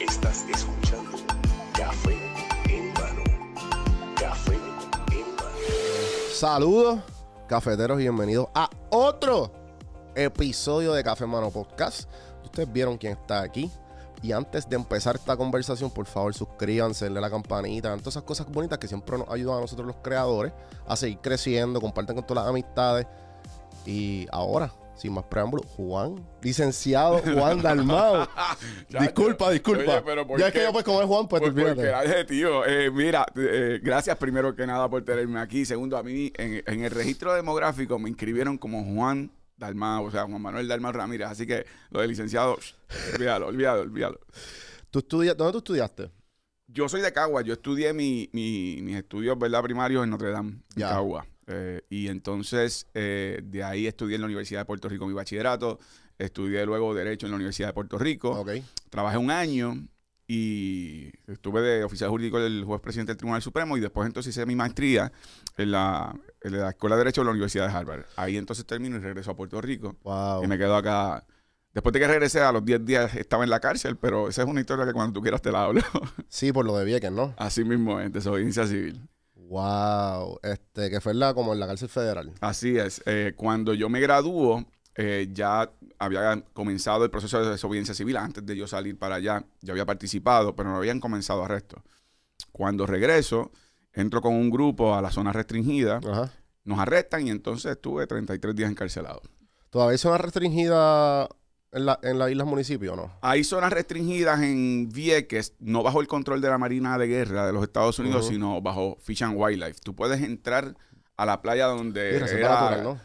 Estás escuchando Café Café Saludos, cafeteros, y bienvenidos a otro episodio de Café Mano Podcast. Ustedes vieron quién está aquí. Y antes de empezar esta conversación, por favor, suscríbanse, denle la campanita, todas esas cosas bonitas que siempre nos ayudan a nosotros los creadores a seguir creciendo, compartan con todas las amistades. Y ahora, sin más preámbulos, Juan, licenciado Juan Dalmao. disculpa, disculpa. ya es que yo pues como Juan, pues, pues te eh, mira, eh, gracias primero que nada por tenerme aquí. Segundo, a mí en, el registro demográfico me inscribieron como Juan Dalmao, o sea, Juan Manuel Dalmao Ramírez. Así que lo de licenciado, olvídalo, olvídalo, olvídalo. ¿Tú ¿Dónde tú estudiaste? yo soy de Cagua, yo estudié mi, mis estudios ¿verdad? primarios en Notre Dame, yeah. Cagua. Eh, y entonces eh, de ahí estudié en la Universidad de Puerto Rico mi bachillerato, estudié luego Derecho en la Universidad de Puerto Rico, trabajé un año y estuve de oficial jurídico del juez presidente del Tribunal Supremo y después entonces hice mi maestría en la, la Escuela de Derecho de la Universidad de Harvard. Ahí entonces termino y regreso a Puerto Rico y me quedo acá Después de que regresé a los 10 días estaba en la cárcel, pero esa es una historia que cuando tú quieras te la hablo. sí, por lo de Vieques, ¿no? Así mismo, en desobediencia civil. Wow, este, que fue la, como en la cárcel federal. Así es. Eh, cuando yo me graduó, eh, ya había comenzado el proceso de desobediencia civil antes de yo salir para allá. Ya había participado, pero no habían comenzado arrestos. Cuando regreso, entro con un grupo a la zona restringida, nos arrestan y entonces estuve 33 días encarcelado. ¿Todavía una restringida en, la, en las islas municipios, ¿no? Hay zonas restringidas en Vieques, no bajo el control de la Marina de Guerra de los Estados Unidos, sino bajo Fish and Wildlife. Tú puedes entrar a la playa donde era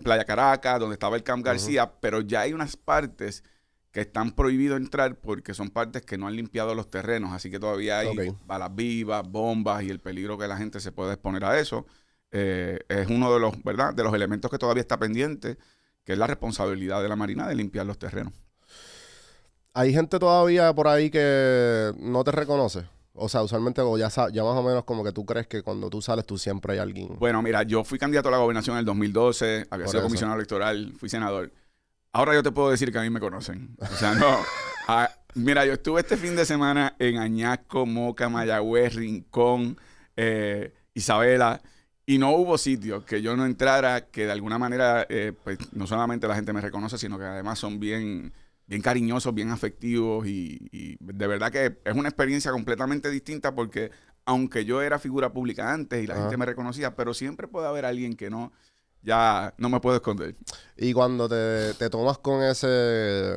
Playa Caracas, donde estaba el Camp García, pero ya hay unas partes que están prohibido entrar porque son partes que no han limpiado los terrenos, así que todavía hay balas vivas, bombas y el peligro que la gente se puede exponer a eso. Eh, es uno de los, ¿verdad? De los elementos que todavía está pendiente que es la responsabilidad de la Marina de limpiar los terrenos. Hay gente todavía por ahí que no te reconoce. O sea, usualmente ya, ya más o menos como que tú crees que cuando tú sales tú siempre hay alguien. Bueno, mira, yo fui candidato a la gobernación en el 2012, había sido comisionado electoral, fui senador. Ahora yo te puedo decir que a mí me conocen. O sea, no. mira, yo estuve este fin de semana en Añasco, Moca, Mayagüez, Rincón, eh, Isabela. Y no hubo sitio que yo no entrara, que de alguna manera, eh, pues, no solamente la gente me reconoce, sino que además son bien, bien cariñosos, bien afectivos y, de verdad que es una experiencia completamente distinta porque aunque yo era figura pública antes y la gente me reconocía, pero siempre puede haber alguien que no, ya no me puedo esconder. Y cuando te, te tomas con ese,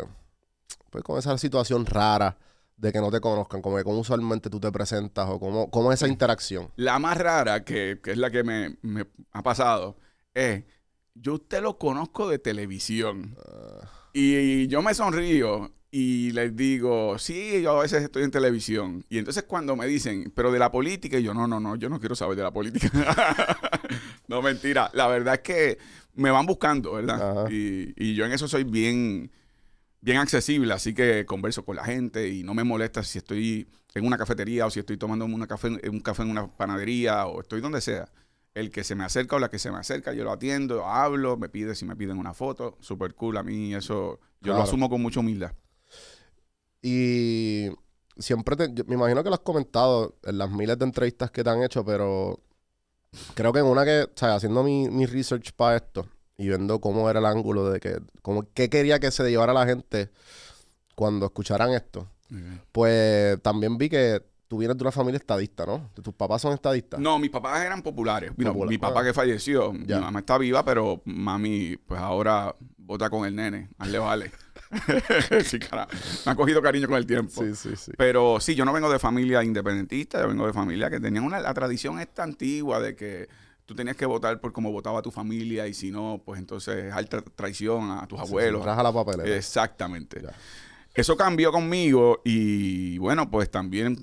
pues con esa situación rara, de que no te conozcan? Como cómo usualmente tú te presentas o cómo, es esa interacción. La más rara, que, es la que me, ha pasado, es, yo usted lo conozco de televisión. Ah. Y, yo me sonrío y les digo, sí, yo a veces estoy en televisión. Y entonces cuando me dicen, pero de la política, y yo, no, no, no, yo no quiero saber de la política. no, mentira. La verdad es que me van buscando, ¿verdad? Y, y, yo en eso soy bien, bien accesible, así que converso con la gente y no me molesta si estoy en una cafetería o si estoy tomando un café en una panadería o estoy donde sea. El que se me acerca o la que se me acerca, yo lo atiendo, hablo, me pide si me piden una foto, super cool a mí eso, yo lo asumo con mucha humildad. Y siempre te, me imagino que lo has comentado en las miles de entrevistas que te han hecho, pero creo que en una que, o sea, haciendo mi research para esto, y viendo cómo era el ángulo de que, cómo, qué quería que se llevara la gente cuando escucharan esto. Pues también vi que tú vienes de una familia estadista, ¿no? ¿Tus papás son estadistas? No, mis papás eran populares. mi papá ah. que falleció, mi mamá está viva, pero mami, pues ahora vota con el nene, hazle vale. sí, cara, me ha cogido cariño con el tiempo. Sí, sí, sí. Pero sí, yo no vengo de familia independentista, yo vengo de familia que tenía una, la tradición esta antigua de que tú tenías que votar por cómo votaba tu familia y si no, pues entonces es alta traición a tus abuelos. la papelera. Exactamente. Eso cambió conmigo y bueno, pues también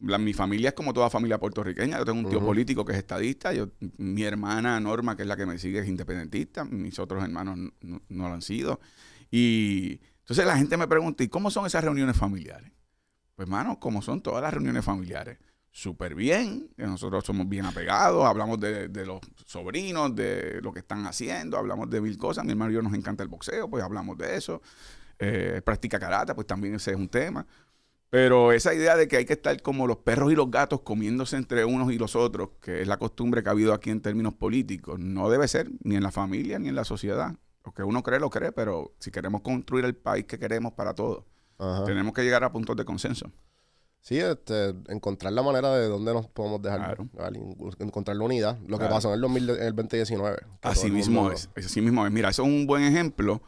mi familia es como toda familia puertorriqueña. Yo tengo un tío político que es estadista, yo, mi hermana Norma, que es la que me sigue, es independentista, mis otros hermanos no, lo han sido. Y entonces la gente me pregunta, ¿y cómo son esas reuniones familiares? Pues, hermano, como son todas las reuniones familiares súper bien. Nosotros somos bien apegados, hablamos de, los sobrinos, de lo que están haciendo, hablamos de mil cosas. Mi hermano y yo nos encanta el boxeo, pues hablamos de eso. Eh, practica karate, pues también ese es un tema. Pero esa idea de que hay que estar como los perros y los gatos comiéndose entre unos y los otros, que es la costumbre que ha habido aquí en términos políticos, no debe ser ni en la familia ni en la sociedad. Lo que uno cree, lo cree, pero si queremos construir el país que queremos para todos, tenemos que llegar a puntos de consenso. Sí, este, encontrar la manera de dónde nos podemos dejar. Encontrar la unidad. Lo que pasó en el, 2019. Así mismo es. Así mismo es. Mira, eso es un buen ejemplo.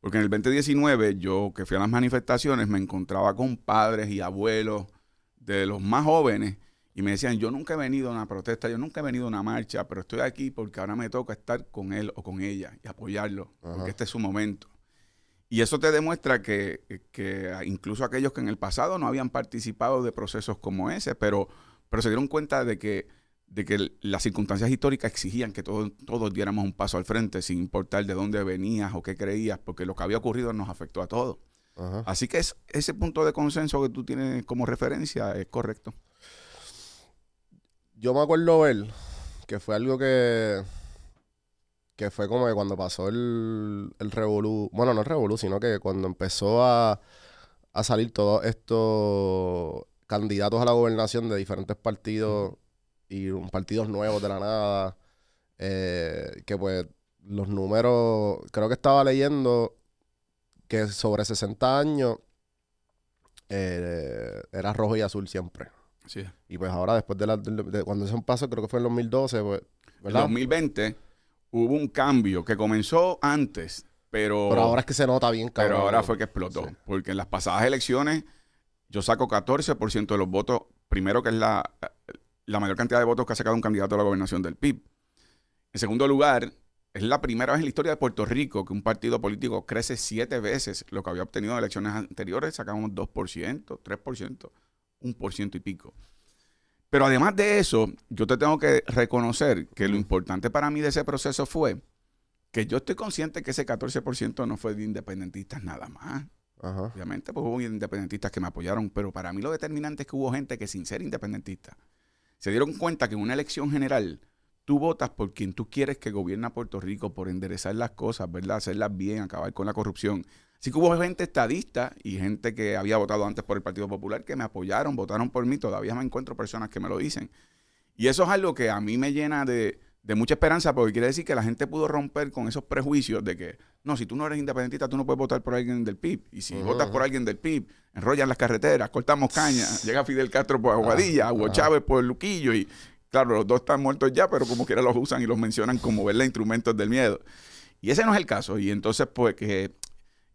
Porque en el 2019, yo que fui a las manifestaciones, me encontraba con padres y abuelos de los más jóvenes y me decían, yo nunca he venido a una protesta, yo nunca he venido a una marcha, pero estoy aquí porque ahora me toca estar con él o con ella y apoyarlo, porque este es su momento. Y eso te demuestra que, eh, incluso aquellos que en el pasado no habían participado de procesos como ese, pero, pero se dieron cuenta de que, de que las circunstancias históricas exigían que todos, diéramos un paso al frente, sin importar de dónde venías o qué creías, porque lo que había ocurrido nos afectó a todos. Así que es, ese punto de consenso que tú tienes como referencia es correcto. Yo me acuerdo él, que fue algo que que fue como que cuando pasó el, el revolú, bueno, no el revolú, sino que cuando empezó a, a salir todos estos candidatos a la gobernación de diferentes partidos y partidos nuevos de la nada, eh, que pues los números, creo que estaba leyendo que sobre 60 años eh, era rojo y azul siempre. Sí. Y pues ahora después de, la, cuando se un paso, creo que fue en 2012, pues... 2020 hubo un cambio que comenzó antes, pero... ahora es que se nota bien, Pero ahora fue que explotó, porque en las pasadas elecciones yo saco 14% de los votos, primero que es la, la mayor cantidad de votos que ha sacado un candidato a la gobernación del PIB. En segundo lugar, es la primera vez en la historia de Puerto Rico que un partido político crece siete veces lo que había obtenido en elecciones anteriores. Sacamos 2%, 3%, 1% y pico. Pero además de eso, yo te tengo que reconocer que lo importante para mí de ese proceso fue que yo estoy consciente que ese 14% no fue de independentistas nada más. Obviamente, pues hubo independentistas que me apoyaron, pero para mí lo determinante es que hubo gente que sin ser independentista se dieron cuenta que en una elección general tú votas por quien tú quieres que gobierna Puerto Rico, por enderezar las cosas, ¿verdad? Hacerlas bien, acabar con la corrupción, Sí que hubo gente estadista y gente que había votado antes por el Partido Popular que me apoyaron, votaron por mí. Todavía me encuentro personas que me lo dicen. Y eso es algo que a mí me llena de, mucha esperanza porque quiere decir que la gente pudo romper con esos prejuicios de que, no, si tú no eres independentista, tú no puedes votar por alguien del PIB. Y si votas por alguien del PIB, enrollan las carreteras, cortamos caña, llega Fidel Castro por Aguadilla, agua Hugo Chávez por Luquillo y, claro, los dos están muertos ya, pero como quiera los usan y los mencionan como, verle instrumentos del miedo. Y ese no es el caso. Y entonces, pues, que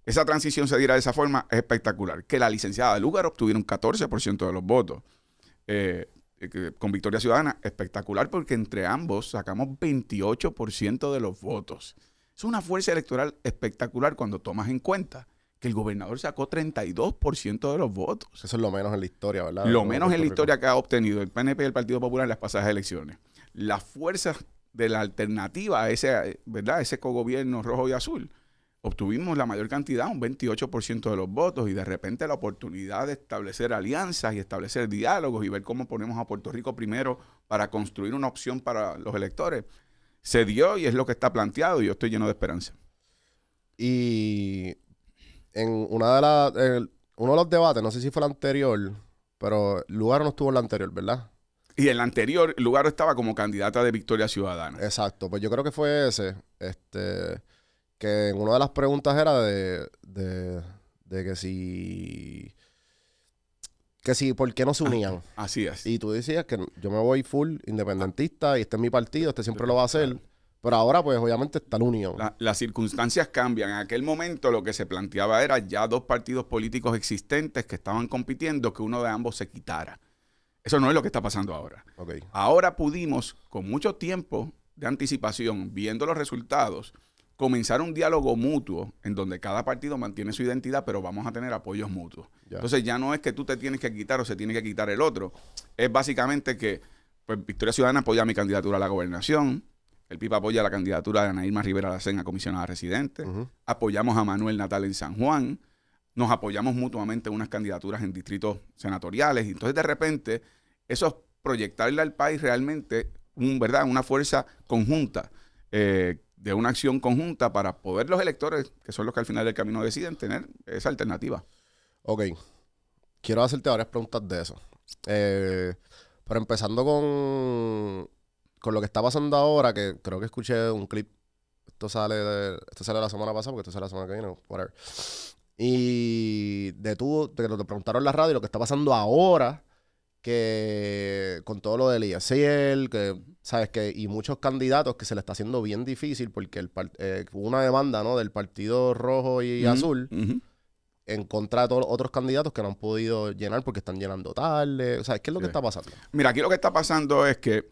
esa transición se diera de esa forma es espectacular. Que la licenciada de Lugar obtuviera un 14% de los votos eh, eh, con Victoria Ciudadana, espectacular porque entre ambos sacamos 28% de los votos. Es una fuerza electoral espectacular cuando tomas en cuenta que el gobernador sacó 32% de los votos. Eso es lo menos en la historia, ¿verdad? Lo menos en la historia que ha obtenido el PNP y el Partido Popular en las pasadas elecciones. Las fuerzas de la alternativa a ese, eh, ¿verdad? ese cogobierno rojo y azul obtuvimos la mayor cantidad, un 28% de los votos, y de repente la oportunidad de establecer alianzas y establecer diálogos y ver cómo ponemos a Puerto Rico primero para construir una opción para los electores, se dio y es lo que está planteado y yo estoy lleno de esperanza. Y en una de uno de los debates, no sé si fue el anterior, pero Lugar no estuvo en el anterior, ¿verdad? Y en la anterior, Lugaro estaba como candidata de Victoria Ciudadana. Exacto, pues yo creo que fue ese. Este, que una de las preguntas era de, que si que si, ¿por qué no se ah, unían? así es. Y tú decías que yo me voy full independentista y este es mi partido, este siempre lo va a hacer. Pero ahora, pues, obviamente está la unión. las circunstancias cambian. En aquel momento lo que se planteaba era ya dos partidos políticos existentes que estaban compitiendo, que uno de ambos se quitara. Eso no es lo que está pasando ahora. Ahora pudimos, con mucho tiempo de anticipación, viendo los resultados, comenzar un diálogo mutuo en donde cada partido mantiene su identidad, pero vamos a tener apoyos mutuos. Entonces ya no es que tú te tienes que quitar o se tiene que quitar el otro. Es básicamente que pues, Victoria Ciudadana apoya mi candidatura a la gobernación. El PIB apoya la candidatura de Ana Rivera Rivera la a comisionada residente. Apoyamos a Manuel Natal en San Juan. Nos apoyamos mutuamente en unas candidaturas en distritos senatoriales. Entonces, de repente, eso es proyectarle al país realmente un, ¿verdad? una fuerza conjunta. Eh, de una acción conjunta para poder los electores, que son los que al final del camino deciden, tener esa alternativa. Ok. Quiero hacerte varias preguntas de eso. Eh, pero empezando con, con lo que está pasando ahora, que creo que escuché un clip. Esto sale de, esto sale la semana pasada, porque esto sale la semana que viene, whatever. Y de tú, de que te preguntaron en la radio lo que está pasando ahora que con todo lo del ISL, que sabes que y muchos candidatos que se le está haciendo bien difícil porque eh, una demanda, del partido rojo y azul en contra de otros candidatos que no han podido llenar porque están llenando tarde, o sea, ¿qué es lo que está pasando? Mira, aquí lo que está pasando es que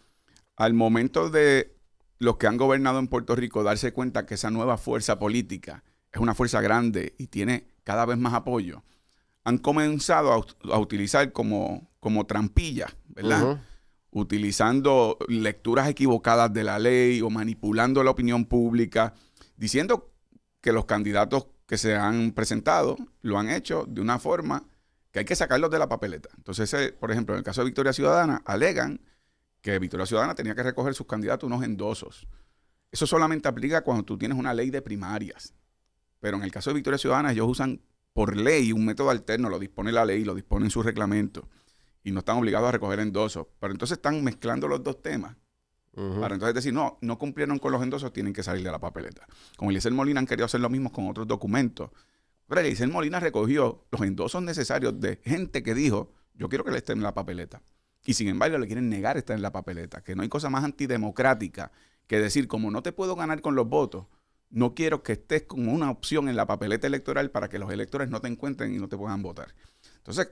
al momento de los que han gobernado en Puerto Rico darse cuenta que esa nueva fuerza política es una fuerza grande y tiene cada vez más apoyo, han comenzado a utilizar como como trampilla, ¿verdad? Utilizando lecturas equivocadas de la ley o manipulando la opinión pública, diciendo que los candidatos que se han presentado lo han hecho de una forma que hay que sacarlos de la papeleta. Entonces, por ejemplo, en el caso de Victoria Ciudadana, alegan que Victoria Ciudadana tenía que recoger sus candidatos unos endosos. Eso solamente aplica cuando tú tienes una ley de primarias. Pero en el caso de Victoria Ciudadana, ellos usan por ley un método alterno, lo dispone la ley, lo dispone en su reglamento y no están obligados a recoger endosos. Pero entonces están mezclando los dos temas. Para entonces decir, no, no cumplieron con los endosos, tienen que salir de la papeleta. Con Eliezer Molina han querido hacer lo mismo con otros documentos. Pero Eliezer Molina recogió los endosos necesarios de gente que dijo, yo quiero que le estén en la papeleta. Y sin embargo le quieren negar estar en la papeleta, que no hay cosa más antidemocrática que decir, como no te puedo ganar con los votos, no quiero que estés con una opción en la papeleta electoral para que los electores no te encuentren y no te puedan votar. Entonces,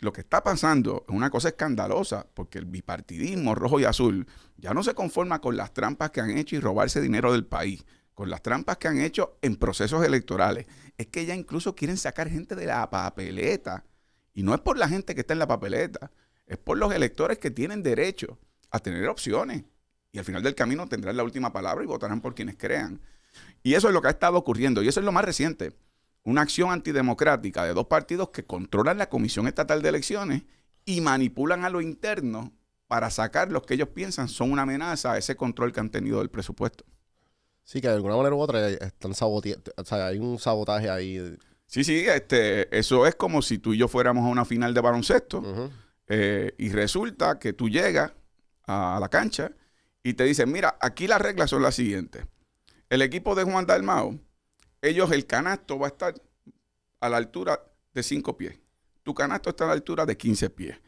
lo que está pasando es una cosa escandalosa, porque el bipartidismo rojo y azul ya no se conforma con las trampas que han hecho y robarse dinero del país, con las trampas que han hecho en procesos electorales. Es que ya incluso quieren sacar gente de la papeleta. Y no es por la gente que está en la papeleta, es por los electores que tienen derecho a tener opciones. Y al final del camino tendrán la última palabra y votarán por quienes crean. Y eso es lo que ha estado ocurriendo. Y eso es lo más reciente una acción antidemocrática de dos partidos que controlan la Comisión Estatal de Elecciones y manipulan a lo interno para sacar los que ellos piensan son una amenaza a ese control que han tenido del presupuesto. Sí, que de alguna manera u otra están saboteando, o sea, hay un sabotaje ahí. Sí, sí, este, eso es como si tú y yo fuéramos a una final de baloncesto eh, y resulta que tú llegas a, la cancha y te dicen, mira, aquí las reglas son las siguientes. El equipo de Juan Dalmao ellos el canasto va a estar a la altura de 5 pies. Tu canasto está a la altura de 15 pies.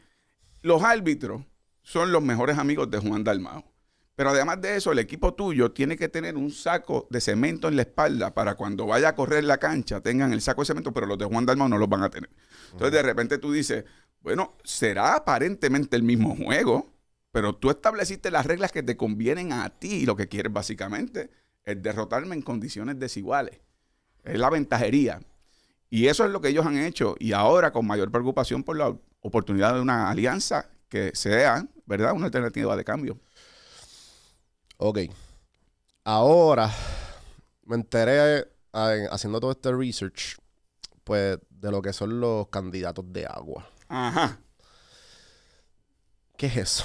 Los árbitros son los mejores amigos de Juan Dalmao. Pero además de eso, el equipo tuyo tiene que tener un saco de cemento en la espalda para cuando vaya a correr la cancha tengan el saco de cemento, pero los de Juan Dalmao no los van a tener. Entonces, de repente tú dices, bueno, será aparentemente el mismo juego, pero tú estableciste las reglas que te convienen a ti y lo que quieres básicamente es derrotarme en condiciones desiguales. Es la ventajería. Y eso es lo que ellos han hecho. Y ahora con mayor preocupación por la oportunidad de una alianza que sea, ¿verdad? Una alternativa de cambio. Ok. Ahora me enteré eh, haciendo todo este research, pues, de lo que son los candidatos de agua. Ajá. ¿Qué es eso?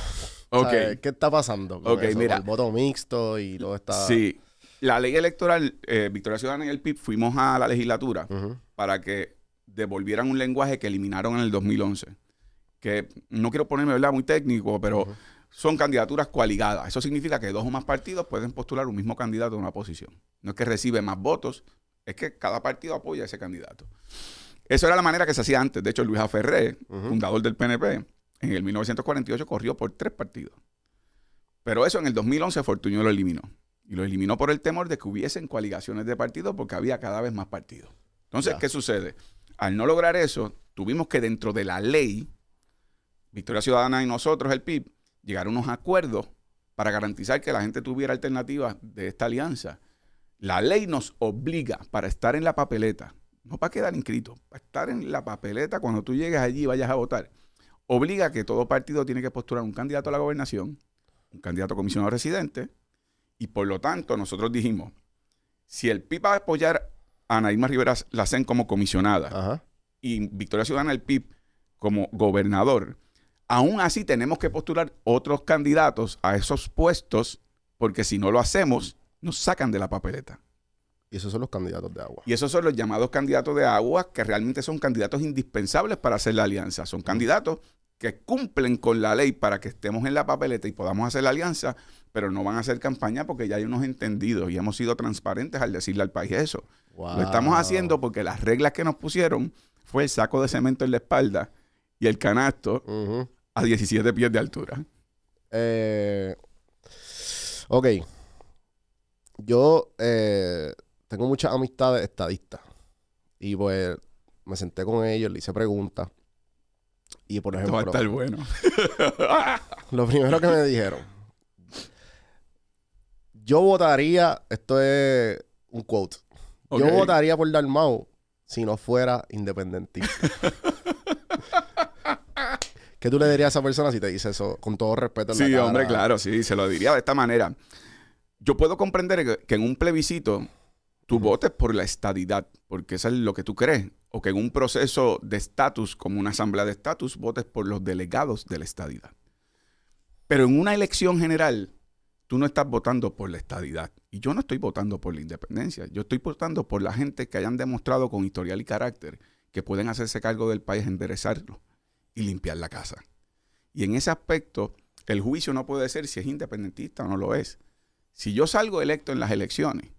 Okay. ¿Qué está pasando? ok, mira. el voto mixto y todo está. Sí, la ley electoral, eh, Victoria Ciudadana y el PIB fuimos a la legislatura para que devolvieran un lenguaje que eliminaron en el 2011. Que no quiero ponerme ¿verdad? muy técnico, pero son candidaturas coaligadas. Eso significa que dos o más partidos pueden postular un mismo candidato en una posición. No es que recibe más votos, es que cada partido apoya a ese candidato. Eso era la manera que se hacía antes. De hecho, Luis Aferré, fundador del PNP, en el 1948 corrió por tres partidos. Pero eso en el 2011 Fortuño lo eliminó. Y lo eliminó por el temor de que hubiesen coaligaciones de partidos porque había cada vez más partidos. Entonces, ¿qué sucede? Al no lograr eso, tuvimos que dentro de la ley, Victoria Ciudadana y nosotros, el PIB, llegar a unos acuerdos para garantizar que la gente tuviera alternativas de esta alianza. La ley nos obliga para estar en la papeleta, no para quedar inscrito, para estar en la papeleta cuando tú llegues allí y vayas a votar. Obliga que todo partido tiene que postular un candidato a la gobernación, un candidato a comisionado residente, y por lo tanto, nosotros dijimos, si el PIB va a apoyar a Naima Rivera hacen como comisionada y Victoria Ciudadana el PIB como gobernador, aún así tenemos que postular otros candidatos a esos puestos porque si no lo hacemos, nos sacan de la papeleta. Y esos son los candidatos de agua. Y esos son los llamados candidatos de agua, que realmente son candidatos indispensables para hacer la alianza. Son candidatos que cumplen con la ley para que estemos en la papeleta y podamos hacer la alianza, pero no van a hacer campaña porque ya hay unos entendidos y hemos sido transparentes al decirle al país eso. Lo estamos haciendo porque las reglas que nos pusieron fue el saco de cemento en la espalda y el canasto a 17 pies de altura. Eh, ok. Yo eh, tengo muchas amistades estadistas y pues me senté con ellos, le hice preguntas y por ejemplo... Esto va a estar bueno. lo primero que me dijeron yo votaría, esto es un quote. Yo votaría por Dalmau si no fuera independentista. ¿Qué tú le dirías a esa persona si te dice eso? Con todo respeto. En sí, hombre, claro, sí, se lo diría de esta manera. Yo puedo comprender que en un plebiscito tú votes por la estadidad, porque eso es lo que tú crees, o que en un proceso de estatus, como una asamblea de estatus, votes por los delegados de la estadidad. Pero en una elección general, tú no estás votando por la estadidad. Y yo no estoy votando por la independencia. Yo estoy votando por la gente que hayan demostrado con historial y carácter que pueden hacerse cargo del país, enderezarlo y limpiar la casa. Y en ese aspecto, el juicio no puede ser si es independentista o no lo es. Si yo salgo electo en las elecciones,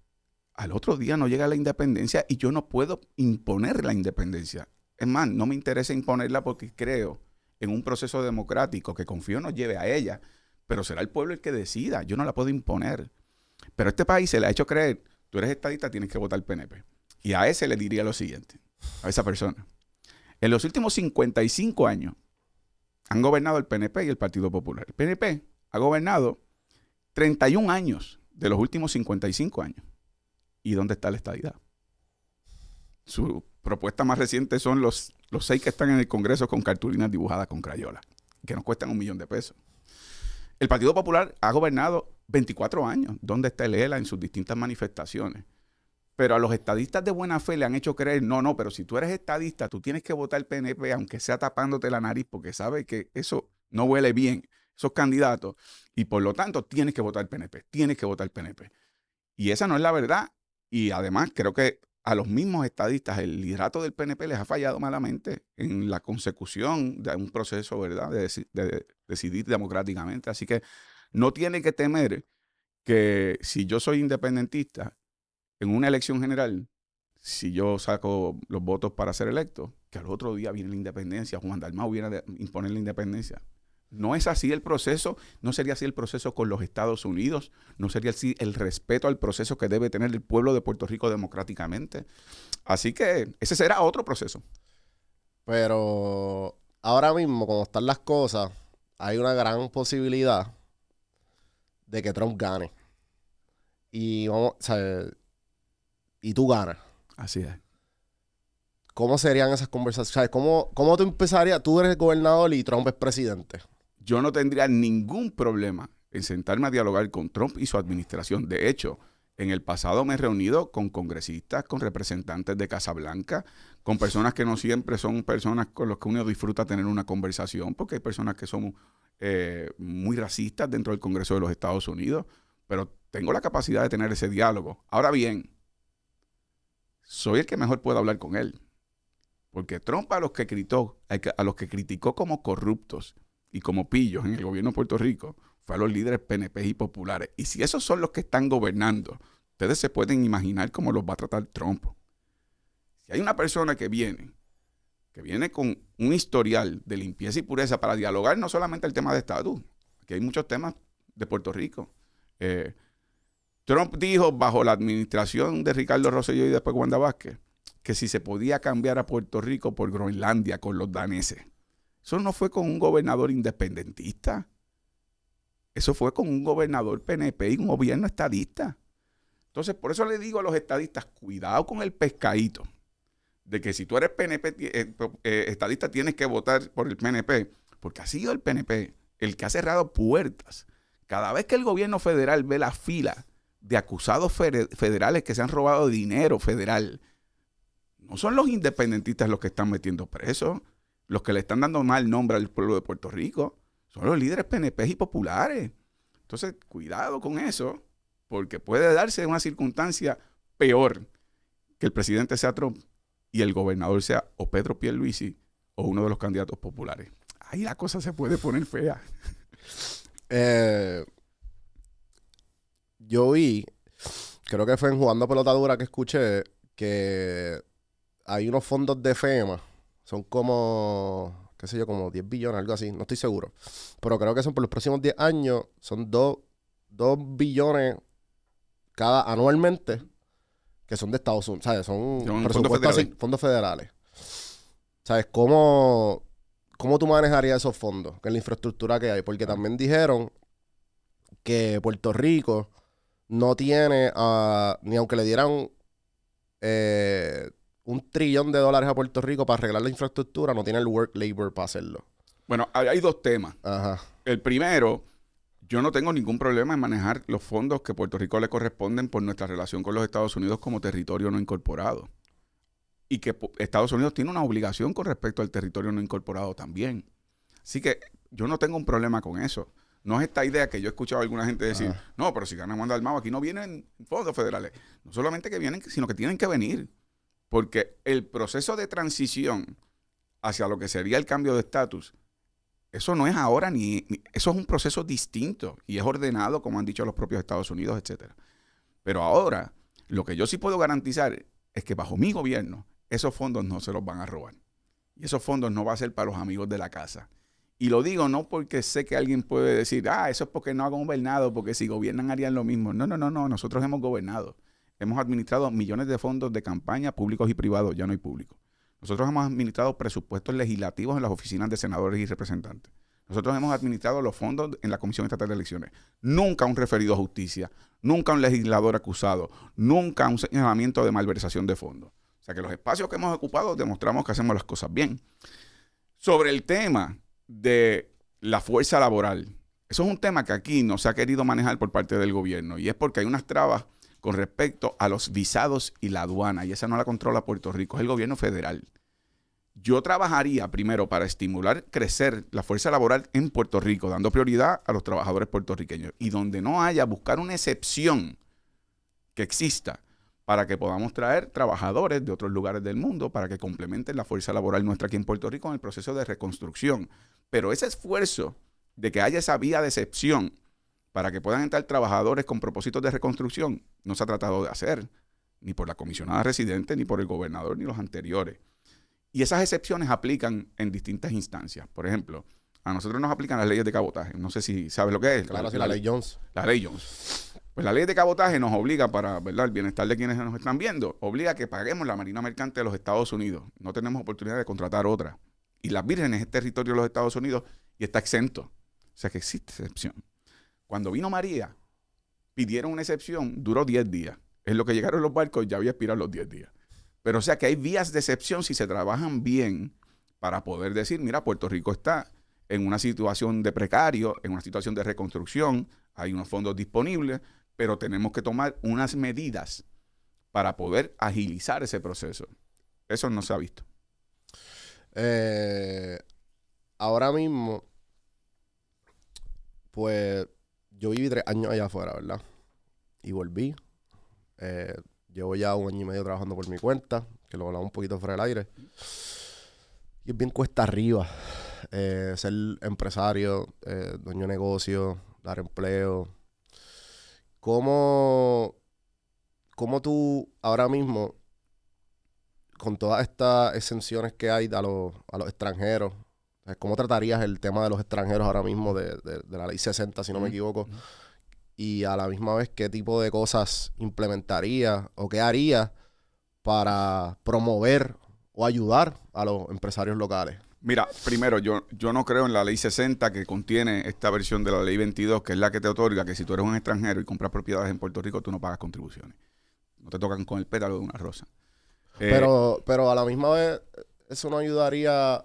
al otro día no llega la independencia y yo no puedo imponer la independencia. Es más, no me interesa imponerla porque creo en un proceso democrático que confío nos lleve a ella, pero será el pueblo el que decida, yo no la puedo imponer. Pero este país se le ha hecho creer, tú eres estadista, tienes que votar el PNP. Y a ese le diría lo siguiente, a esa persona. En los últimos 55 años han gobernado el PNP y el Partido Popular. El PNP ha gobernado 31 años de los últimos 55 años. ¿Y dónde está la estadidad? Su propuesta más reciente son los, los seis que están en el Congreso con cartulinas dibujadas con crayola, que nos cuestan un millón de pesos. El Partido Popular ha gobernado 24 años, donde está el ELA en sus distintas manifestaciones. Pero a los estadistas de buena fe le han hecho creer, no, no, pero si tú eres estadista, tú tienes que votar el PNP, aunque sea tapándote la nariz, porque sabes que eso no huele bien, esos candidatos, y por lo tanto tienes que votar el PNP, tienes que votar el PNP. Y esa no es la verdad. Y además creo que a los mismos estadistas el liderato del PNP les ha fallado malamente en la consecución de un proceso, ¿verdad?, decidir democráticamente. Así que no tiene que temer que si yo soy independentista, en una elección general, si yo saco los votos para ser electo, que al otro día viene la independencia, Juan Dalmau viene a imponer la independencia. No es así el proceso, no sería así el proceso con los Estados Unidos, no sería así el respeto al proceso que debe tener el pueblo de Puerto Rico democráticamente. Así que ese será otro proceso. Pero ahora mismo, como están las cosas, hay una gran posibilidad de que Trump gane. Y vamos, y tú ganas. Así es. ¿Cómo serían esas conversaciones? ¿Cómo, ¿Cómo tú empezarías? Tú eres gobernador y Trump es presidente. Yo no tendría ningún problema en sentarme a dialogar con Trump y su administración. De hecho, en el pasado me he reunido con congresistas, con representantes de Casablanca, con personas que no siempre son personas con las que uno disfruta tener una conversación, porque hay personas que son eh, muy racistas dentro del Congreso de los Estados Unidos, pero tengo la capacidad de tener ese diálogo. Ahora bien, soy el que mejor puedo hablar con él, porque Trump a los que, a los que criticó como corruptos y como pillos en el gobierno de Puerto Rico, fue a los líderes PNP y populares. Y si esos son los que están gobernando, ustedes se pueden imaginar cómo los va a tratar Trump. Si hay una persona que viene, que viene con un historial de limpieza y pureza para dialogar no solamente el tema de estatus, que hay muchos temas de Puerto Rico. Eh, Trump dijo bajo la administración de Ricardo Rosselló y después Wanda Vázquez que si se podía cambiar a Puerto Rico por Groenlandia con los daneses. Eso no fue con un gobernador independentista. Eso fue con un gobernador PNP y un gobierno estadista. Entonces, por eso le digo a los estadistas, cuidado con el pescadito, de que si tú eres PNP, eh, eh, estadista, tienes que votar por el PNP, porque ha sido el PNP el que ha cerrado puertas. Cada vez que el gobierno federal ve la fila de acusados federales que se han robado dinero federal, no son los independentistas los que están metiendo presos, los que le están dando mal nombre al pueblo de Puerto Rico son los líderes PNP y populares. Entonces, cuidado con eso, porque puede darse una circunstancia peor que el presidente sea Trump y el gobernador sea o Pedro Pierluisi o uno de los candidatos populares. Ahí la cosa se puede poner fea. Eh, yo vi, creo que fue en Jugando pelota Pelotadura que escuché que hay unos fondos de FEMA, son como qué sé yo, como 10 billones, algo así, no estoy seguro. Pero creo que son por los próximos 10 años, son 2, 2 billones cada anualmente que son de Estados Unidos, ¿sabes? Son, fondos, federales. ¿Sabes? ¿Cómo, ¿Cómo tú manejarías esos fondos? Que la infraestructura que hay. Porque también dijeron que Puerto Rico no tiene, ni aunque le dieran eh, un trillón de dólares a Puerto Rico para arreglar la infraestructura, no tiene el work labor para hacerlo. Bueno, hay, dos temas. El primero, yo no tengo ningún problema en manejar los fondos que Puerto Rico le corresponden por nuestra relación con los Estados Unidos como territorio no incorporado. Y que Estados Unidos tiene una obligación con respecto al territorio no incorporado también. Así que yo no tengo un problema con eso. No es esta idea que yo he escuchado a alguna gente decir, no, pero si ganan Wanda Armado, aquí no vienen fondos federales. No solamente que vienen, sino que tienen que venir. Porque el proceso de transición hacia lo que sería el cambio de estatus, eso no es ahora ni, Eso es un proceso distinto y es ordenado, como han dicho los propios Estados Unidos, etc. Pero ahora, lo que yo sí puedo garantizar es que bajo mi gobierno, esos fondos no se los van a robar. Y esos fondos no van a ser para los amigos de la casa. Y lo digo no porque sé que alguien puede decir, ah, eso es porque no un gobernado, porque si gobiernan harían lo mismo. No, no, no, no, nosotros hemos gobernado hemos administrado millones de fondos de campaña públicos y privados, ya no hay público. Nosotros hemos administrado presupuestos legislativos en las oficinas de senadores y representantes. Nosotros hemos administrado los fondos en la Comisión Estatal de Elecciones. Nunca un referido a justicia, nunca un legislador acusado, nunca un señalamiento de malversación de fondos. O sea que los espacios que hemos ocupado demostramos que hacemos las cosas bien. Sobre el tema de la fuerza laboral, eso es un tema que aquí no se ha querido manejar por parte del gobierno y es porque hay unas trabas con respecto a los visados y la aduana, y esa no la controla Puerto Rico, es el gobierno federal. Yo trabajaría primero para estimular crecer la fuerza laboral en Puerto Rico, dando prioridad a los trabajadores puertorriqueños. Y donde no haya, buscar una excepción que exista para que podamos traer trabajadores de otros lugares del mundo para que complementen la fuerza laboral nuestra aquí en Puerto Rico en el proceso de reconstrucción. Pero ese esfuerzo de que haya esa vía de excepción para que puedan entrar trabajadores con propósitos de reconstrucción, no se ha tratado de hacer, ni por la comisionada residente, ni por el gobernador, ni los anteriores. Y esas excepciones aplican en distintas instancias. Por ejemplo, a nosotros nos aplican las leyes de cabotaje. No sé si sabes lo que es. Claro, la, ley Jones. La ley Jones. Pues la ley de cabotaje nos obliga para el bienestar de quienes nos están viendo, obliga a que paguemos la Marina Mercante de los Estados Unidos. No tenemos oportunidad de contratar otra. Y las vírgenes es territorio de los Estados Unidos y está exento. O sea que existe excepción. Cuando vino María, pidieron una excepción, duró 10 días. Es lo que llegaron los barcos ya había expirado los 10 días. Pero o sea que hay vías de excepción si se trabajan bien para poder decir, mira, Puerto Rico está en una situación de precario, en una situación de reconstrucción, hay unos fondos disponibles, pero tenemos que tomar unas medidas para poder agilizar ese proceso. Eso no se ha visto. Eh, ahora mismo, pues yo viví tres años allá afuera, ¿verdad? Y volví. Eh, llevo ya un año y medio trabajando por mi cuenta, que lo hablamos un poquito fuera del aire. Y es bien cuesta arriba. Eh, ser empresario, eh, dueño de negocio, dar empleo. ¿Cómo, ¿Cómo tú ahora mismo, con todas estas exenciones que hay a a los extranjeros, ¿Cómo tratarías el tema de los extranjeros ahora mismo, de, la ley 60, si no me equivoco? Y a la misma vez, ¿qué tipo de cosas implementaría o qué haría para promover o ayudar a los empresarios locales? Mira, primero, yo, yo no creo en la ley 60 que contiene esta versión de la ley 22, que es la que te otorga que si tú eres un extranjero y compras propiedades en Puerto Rico, tú no pagas contribuciones. No te tocan con el pétalo de una rosa. pero, eh, pero a la misma vez, eso no ayudaría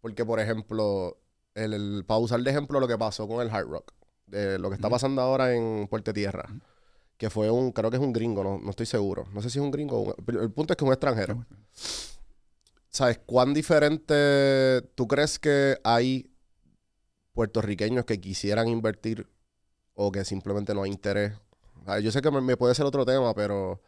porque, por ejemplo, el, para usar de ejemplo lo que pasó con el Hard Rock, de lo que está pasando ahora en Puerto Tierra, que fue un, creo que es un gringo, no, estoy seguro. No sé si es un gringo o un, El punto es que es un extranjero. ¿Sabes cuán diferente tú crees que hay puertorriqueños que quisieran invertir o que simplemente no hay interés? Yo sé que me puede ser otro tema, pero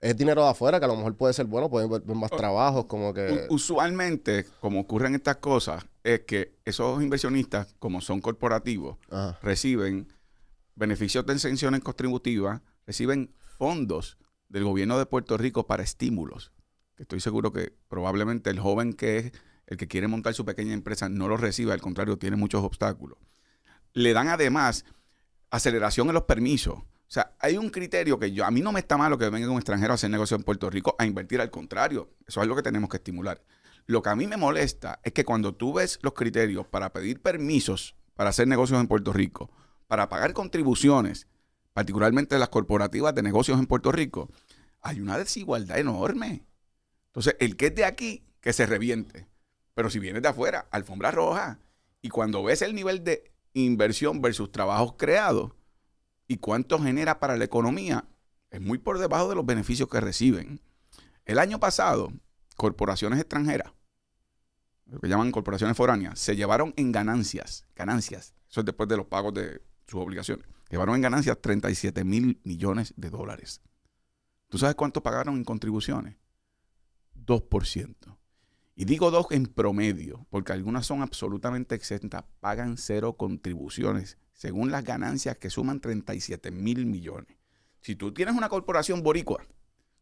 es dinero de afuera que a lo mejor puede ser bueno, puede ver más trabajos, como que... Usualmente, como ocurren estas cosas, es que esos inversionistas, como son corporativos, reciben beneficios de exenciones contributivas, reciben fondos del gobierno de Puerto Rico para estímulos. Estoy seguro que probablemente el joven que es el que quiere montar su pequeña empresa no lo reciba, al contrario, tiene muchos obstáculos. Le dan además aceleración en los permisos. O sea, hay un criterio que yo, a mí no me está malo que venga un extranjero a hacer negocios en Puerto Rico a invertir, al contrario, eso es algo que tenemos que estimular. Lo que a mí me molesta es que cuando tú ves los criterios para pedir permisos para hacer negocios en Puerto Rico, para pagar contribuciones, particularmente las corporativas de negocios en Puerto Rico, hay una desigualdad enorme. Entonces, el que es de aquí, que se reviente. Pero si vienes de afuera, alfombra roja. Y cuando ves el nivel de inversión versus trabajos creados, y cuánto genera para la economía, es muy por debajo de los beneficios que reciben. El año pasado, corporaciones extranjeras, lo que llaman corporaciones foráneas, se llevaron en ganancias, ganancias, eso es después de los pagos de sus obligaciones, llevaron en ganancias 37 mil millones de dólares. ¿Tú sabes cuánto pagaron en contribuciones? 2%. Y digo dos en promedio, porque algunas son absolutamente exentas, pagan cero contribuciones, según las ganancias que suman 37 mil millones. Si tú tienes una corporación boricua,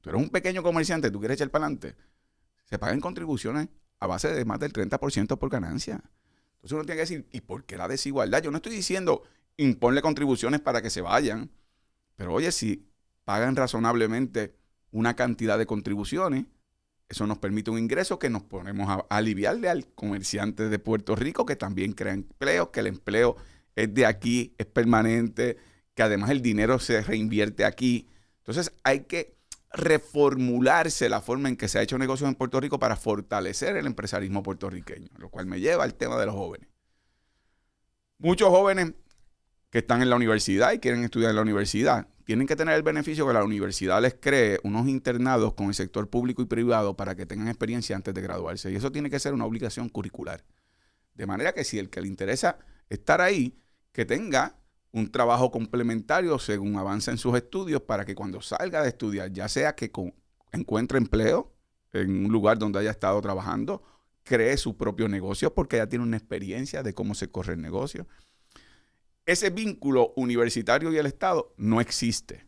tú eres un pequeño comerciante, tú quieres echar para adelante, se pagan contribuciones a base de más del 30% por ganancia. Entonces uno tiene que decir, ¿y por qué la desigualdad? Yo no estoy diciendo imponle contribuciones para que se vayan, pero oye, si pagan razonablemente una cantidad de contribuciones, eso nos permite un ingreso que nos ponemos a, aliviarle al comerciante de Puerto Rico que también crea empleo, que el empleo es de aquí, es permanente, que además el dinero se reinvierte aquí. Entonces hay que reformularse la forma en que se ha hecho negocio en Puerto Rico para fortalecer el empresarismo puertorriqueño, lo cual me lleva al tema de los jóvenes. Muchos jóvenes que están en la universidad y quieren estudiar en la universidad, tienen que tener el beneficio que la universidad les cree unos internados con el sector público y privado para que tengan experiencia antes de graduarse. Y eso tiene que ser una obligación curricular. De manera que si el que le interesa estar ahí, que tenga un trabajo complementario según avanza en sus estudios para que cuando salga de estudiar, ya sea que encuentre empleo en un lugar donde haya estado trabajando, cree su propio negocio porque ya tiene una experiencia de cómo se corre el negocio. Ese vínculo universitario y el Estado no existe.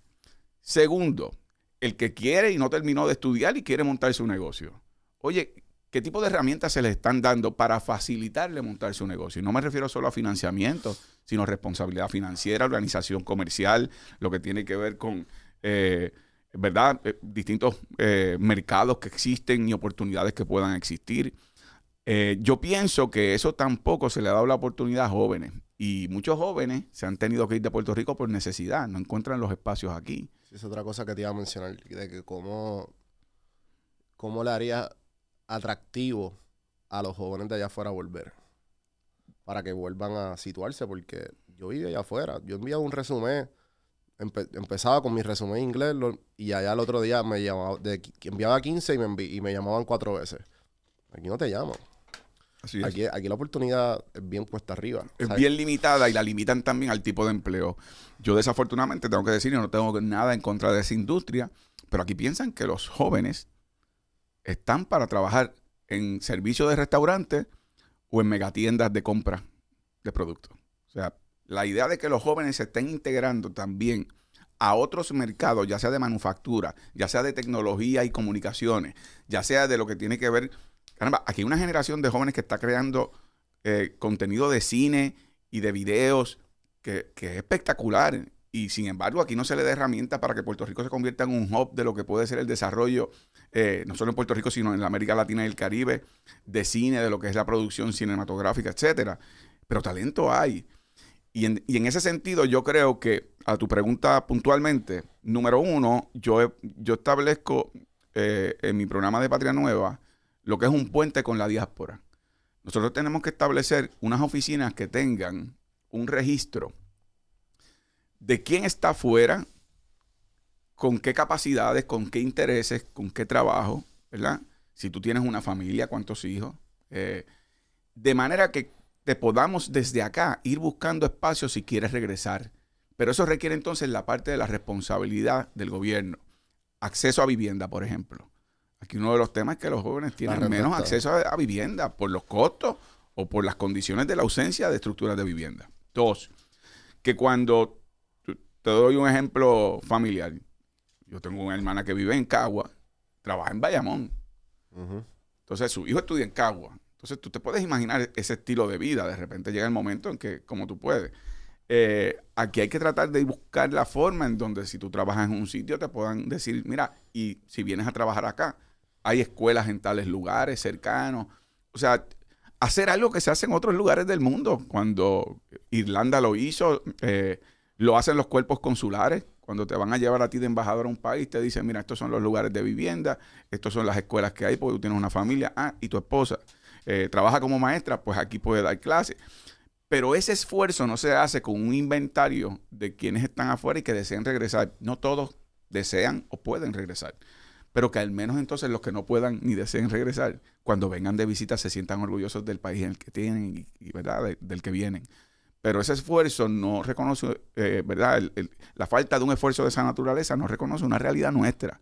Segundo, el que quiere y no terminó de estudiar y quiere montar su negocio. Oye, ¿qué tipo de herramientas se le están dando para facilitarle montar su negocio? Y no me refiero solo a financiamiento, sino responsabilidad financiera, organización comercial, lo que tiene que ver con... Eh, ¿verdad? Eh, distintos eh, mercados que existen y oportunidades que puedan existir. yo pienso que eso tampoco se le ha dado la oportunidad a jóvenes. Y muchos jóvenes se han tenido que ir de Puerto Rico por necesidad, no encuentran los espacios aquí. Es otra cosa que te iba a mencionar, de que cómo, cómo le haría atractivo a los jóvenes de allá afuera volver, para que vuelvan a situarse, porque yo vivía allá afuera, yo enviaba un resumen, empezaba con mi resumen en inglés y allá el otro día me llamaba, de, enviaba 15 y me, y me llamaban cuatro veces. Aquí no te llaman. Aquí, la oportunidad es bien puesta arriba. Es bien limitada y la limitan también al tipo de empleo. Yo desafortunadamente tengo que decir, yo no tengo nada en contra de esa industria, pero aquí piensan que los jóvenes están para trabajar en servicios de restaurantes o en megatiendas de compra de productos. O sea, la idea de que los jóvenes se estén integrando también a otros mercados, ya sea de manufactura, ya sea de tecnología y comunicaciones, ya sea de lo que tiene que ver aquí hay una generación de jóvenes que está creando eh, contenido de cine y de videos que, es espectacular. Y sin embargo, aquí no se le da herramientas para que Puerto Rico se convierta en un hub de lo que puede ser el desarrollo, eh, no solo en Puerto Rico, sino en América Latina y el Caribe, de cine, de lo que es la producción cinematográfica, etcétera. Pero talento hay. Y en, ese sentido, yo creo que, a tu pregunta puntualmente, número uno, yo, yo establezco eh, en mi programa de Patria Nueva lo que es un puente con la diáspora. Nosotros tenemos que establecer unas oficinas que tengan un registro de quién está afuera, con qué capacidades, con qué intereses, con qué trabajo, ¿verdad? Si tú tienes una familia, cuántos hijos. Eh, de manera que te podamos desde acá ir buscando espacios si quieres regresar. Pero eso requiere entonces la parte de la responsabilidad del gobierno. Acceso a vivienda, por ejemplo. Aquí uno de los temas es que los jóvenes tienen menos acceso a, vivienda por los costos o por las condiciones de la ausencia de estructuras de vivienda. Dos, que cuando te doy un ejemplo familiar, yo tengo una hermana que vive en Cagua, trabaja en Bayamón. Entonces su hijo estudia en Cagua. Entonces tú te puedes imaginar ese estilo de vida. De repente llega el momento en que, como tú puedes, eh, aquí hay que tratar de buscar la forma en donde si tú trabajas en un sitio te puedan decir, mira, y si vienes a trabajar acá, hay escuelas en tales lugares cercanos. O sea, hacer algo que se hace en otros lugares del mundo. Cuando Irlanda lo hizo, eh, lo hacen los cuerpos consulares. Cuando te van a llevar a ti de embajador a un país, te dicen, mira, estos son los lugares de vivienda, estos son las escuelas que hay, porque tú tienes una familia, ah, y tu esposa eh, trabaja como maestra, pues aquí puede dar clases. Pero ese esfuerzo no se hace con un inventario de quienes están afuera y que desean regresar. No todos desean o pueden regresar pero que al menos entonces los que no puedan ni deseen regresar, cuando vengan de visita se sientan orgullosos del país en el que tienen y, ¿verdad? del que vienen. Pero ese esfuerzo no reconoce, eh, ¿verdad? la falta de un esfuerzo de esa naturaleza no reconoce una realidad nuestra.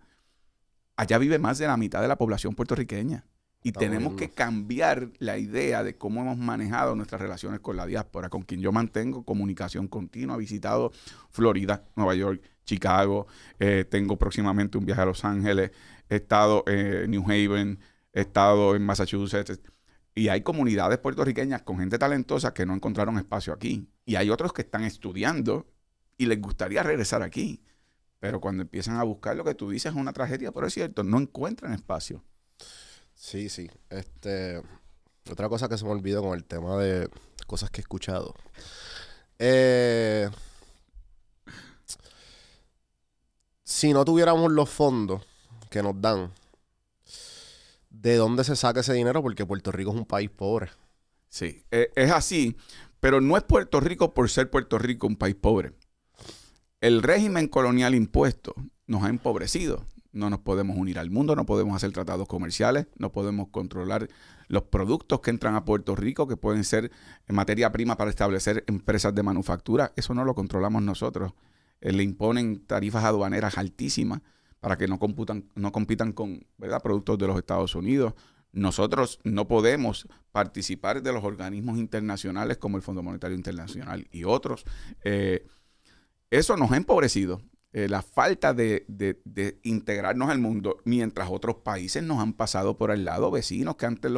Allá vive más de la mitad de la población puertorriqueña. Y tenemos que cambiar la idea de cómo hemos manejado nuestras relaciones con la diáspora, con quien yo mantengo comunicación continua. He visitado Florida, Nueva York, Chicago, eh, tengo próximamente un viaje a Los Ángeles, he estado en New Haven, he estado en Massachusetts. Y hay comunidades puertorriqueñas con gente talentosa que no encontraron espacio aquí. Y hay otros que están estudiando y les gustaría regresar aquí. Pero cuando empiezan a buscar lo que tú dices es una tragedia, pero es cierto, no encuentran espacio. Sí, sí. Este, otra cosa que se me olvidó con el tema de cosas que he escuchado. Eh, si no tuviéramos los fondos que nos dan, ¿de dónde se saca ese dinero? Porque Puerto Rico es un país pobre. Sí, e, es así, pero no es Puerto Rico por ser Puerto Rico un país pobre. El régimen colonial impuesto nos ha empobrecido. No nos podemos unir al mundo, no podemos hacer tratados comerciales, no podemos controlar los productos que entran a Puerto Rico, que pueden ser materia prima para establecer empresas de manufactura. Eso no lo controlamos nosotros. Eh, le imponen tarifas aduaneras altísimas para que no, computan, no compitan con ¿verdad? productos de los Estados Unidos. Nosotros no podemos participar de los organismos internacionales como el Fondo Monetario Internacional y otros. Eh, eso nos ha empobrecido. Eh, la falta de, integrarnos al mundo, mientras otros países nos han pasado por el lado, vecinos que antes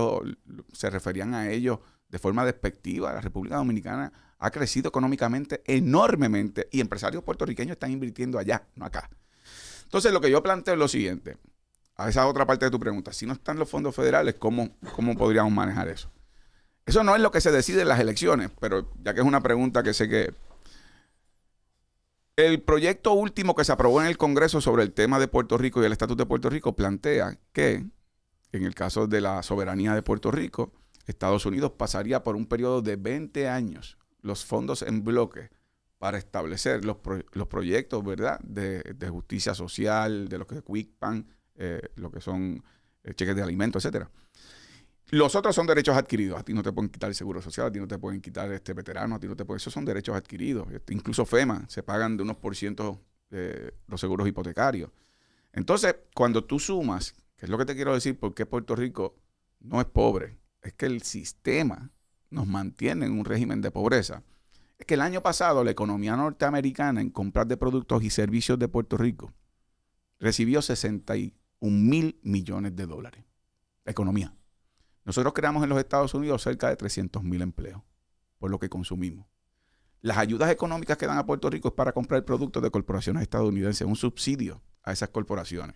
se referían a ellos de forma despectiva. La República Dominicana ha crecido económicamente enormemente y empresarios puertorriqueños están invirtiendo allá, no acá. Entonces, lo que yo planteo es lo siguiente, a esa otra parte de tu pregunta, si no están los fondos federales, ¿cómo, cómo podríamos manejar eso? Eso no es lo que se decide en las elecciones, pero ya que es una pregunta que sé que... El proyecto último que se aprobó en el Congreso sobre el tema de Puerto Rico y el estatus de Puerto Rico plantea que, en el caso de la soberanía de Puerto Rico, Estados Unidos pasaría por un periodo de 20 años los fondos en bloque para establecer los, proyectos, ¿verdad? De, justicia social, de los que es eh, lo que son eh, cheques de alimento, etcétera. Los otros son derechos adquiridos. A ti no te pueden quitar el seguro social, a ti no te pueden quitar este veterano, a ti no te pueden. Esos son derechos adquiridos. Este, incluso FEMA se pagan de unos por ciento eh, los seguros hipotecarios. Entonces, cuando tú sumas, que es lo que te quiero decir, porque Puerto Rico no es pobre, es que el sistema nos mantiene en un régimen de pobreza. Es que el año pasado la economía norteamericana en comprar de productos y servicios de Puerto Rico recibió 61 mil millones de dólares. economía. Nosotros creamos en los Estados Unidos cerca de 300 mil empleos por lo que consumimos. Las ayudas económicas que dan a Puerto Rico es para comprar productos de corporaciones estadounidenses, un subsidio a esas corporaciones.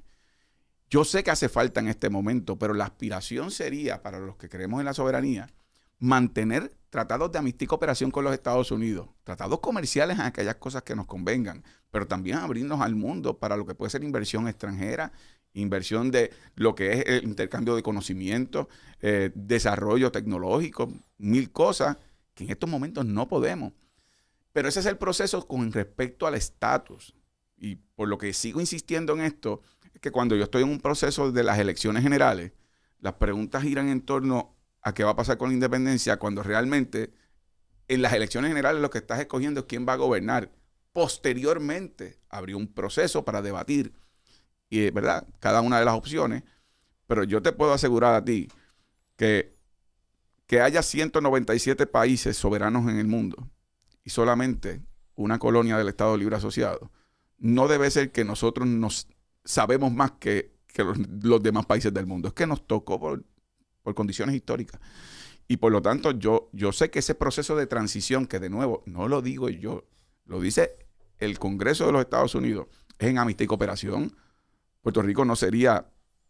Yo sé que hace falta en este momento, pero la aspiración sería para los que creemos en la soberanía mantener tratados de amistad y cooperación con los Estados Unidos, tratados comerciales en aquellas cosas que nos convengan, pero también abrirnos al mundo para lo que puede ser inversión extranjera, inversión de lo que es el intercambio de conocimientos, eh, desarrollo tecnológico, mil cosas que en estos momentos no podemos. Pero ese es el proceso con respecto al estatus. Y por lo que sigo insistiendo en esto, es que cuando yo estoy en un proceso de las elecciones generales, las preguntas giran en torno a qué va a pasar con la independencia cuando realmente en las elecciones generales lo que estás escogiendo es quién va a gobernar. Posteriormente abrió un proceso para debatir, y, ¿verdad? Cada una de las opciones. Pero yo te puedo asegurar a ti que, que haya 197 países soberanos en el mundo y solamente una colonia del Estado Libre Asociado, no debe ser que nosotros nos sabemos más que, los, demás países del mundo. Es que nos tocó por condiciones históricas. Y por lo tanto, yo, yo sé que ese proceso de transición, que de nuevo, no lo digo yo, lo dice el Congreso de los Estados Unidos, es en amistad y cooperación. Puerto Rico no sería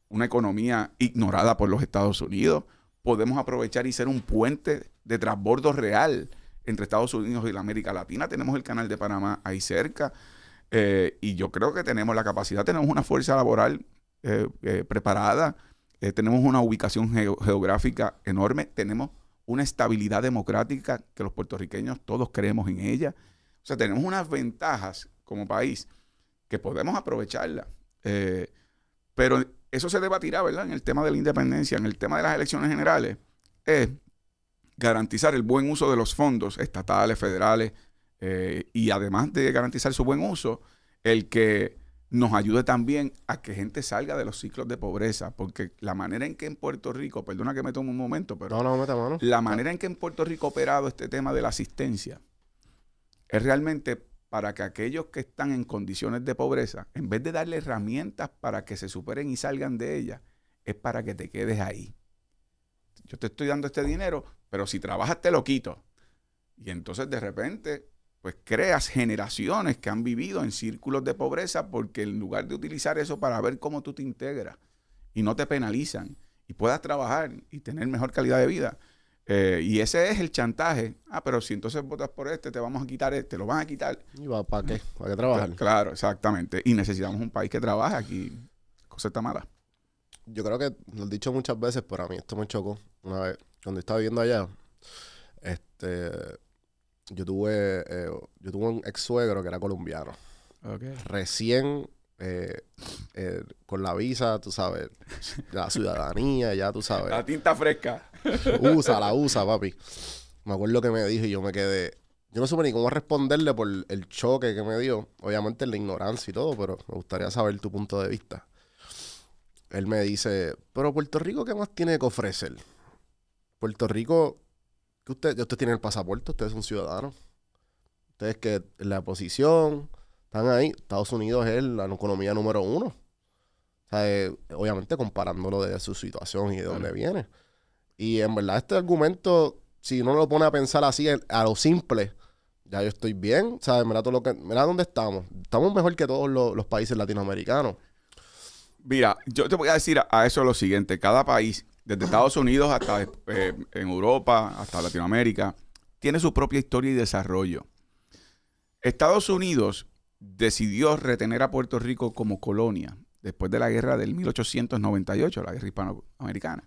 una economía ignorada por los Estados Unidos. Podemos aprovechar y ser un puente de transbordo real entre Estados Unidos y la América Latina. Tenemos el canal de Panamá ahí cerca. Eh, y yo creo que tenemos la capacidad, tenemos una fuerza laboral eh, eh, preparada eh, tenemos una ubicación geográfica enorme, tenemos una estabilidad democrática que los puertorriqueños todos creemos en ella. O sea, tenemos unas ventajas como país que podemos aprovecharla. Eh, pero eso se debatirá, ¿verdad? En el tema de la independencia, en el tema de las elecciones generales, es garantizar el buen uso de los fondos estatales, federales, eh, y además de garantizar su buen uso, el que nos ayude también a que gente salga de los ciclos de pobreza, porque la manera en que en Puerto Rico, perdona que me tome un momento, pero la manera en que en Puerto Rico ha operado este tema de la asistencia es realmente para que aquellos que están en condiciones de pobreza, en vez de darle herramientas para que se superen y salgan de ella es para que te quedes ahí. Yo te estoy dando este dinero, pero si trabajas te lo quito. Y entonces de repente pues creas generaciones que han vivido en círculos de pobreza porque en lugar de utilizar eso para ver cómo tú te integras y no te penalizan y puedas trabajar y tener mejor calidad de vida. Eh, y ese es el chantaje. Ah, pero si entonces votas por este, te vamos a quitar este, lo van a quitar. ¿Y va, para qué? ¿Para qué trabajar? Pues, claro, exactamente. Y necesitamos un país que trabaje aquí. Cosa está mala. Yo creo que lo he dicho muchas veces, pero a mí esto me chocó una vez. Cuando estaba viendo allá, este yo tuve, eh, yo tuve un ex suegro que era colombiano. Recién eh, eh, con la visa, tú sabes, la ciudadanía, ya tú sabes. La tinta fresca. Usa, la usa, papi. Me acuerdo que me dijo y yo me quedé. Yo no supe ni cómo responderle por el choque que me dio. Obviamente la ignorancia y todo, pero me gustaría saber tu punto de vista. Él me dice, pero Puerto Rico, ¿qué más tiene que ofrecer? Puerto Rico que usted, usted tiene el pasaporte, usted es un ciudadano. Ustedes que la posición están ahí. Estados Unidos es la economía número uno. Eh, obviamente comparándolo de su situación y de dónde viene. Y en verdad este argumento, si uno lo pone a pensar así, a lo simple, ya yo estoy bien, ¿sabes? Mira, todo lo que, dónde estamos. Estamos mejor que todos los, países latinoamericanos. Mira, yo te voy a decir a eso lo siguiente. Cada país desde Estados Unidos hasta eh, en Europa, hasta Latinoamérica, tiene su propia historia y desarrollo. Estados Unidos decidió retener a Puerto Rico como colonia después de la guerra del 1898, la guerra hispanoamericana.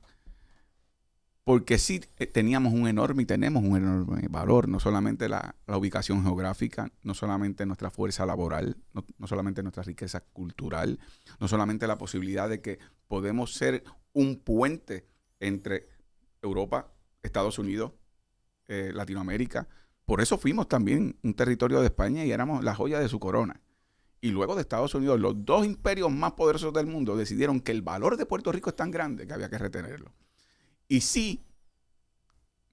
Porque sí eh, teníamos un enorme y tenemos un enorme valor, no solamente la, ubicación geográfica, no solamente nuestra fuerza laboral, no solamente nuestra riqueza cultural, no solamente la posibilidad de que podemos ser un puente entre Europa, Estados Unidos, eh, Latinoamérica. Por eso fuimos también un territorio de España y éramos la joya de su corona. Y luego de Estados Unidos, los dos imperios más poderosos del mundo decidieron que el valor de Puerto Rico es tan grande que había que retenerlo. Y sí,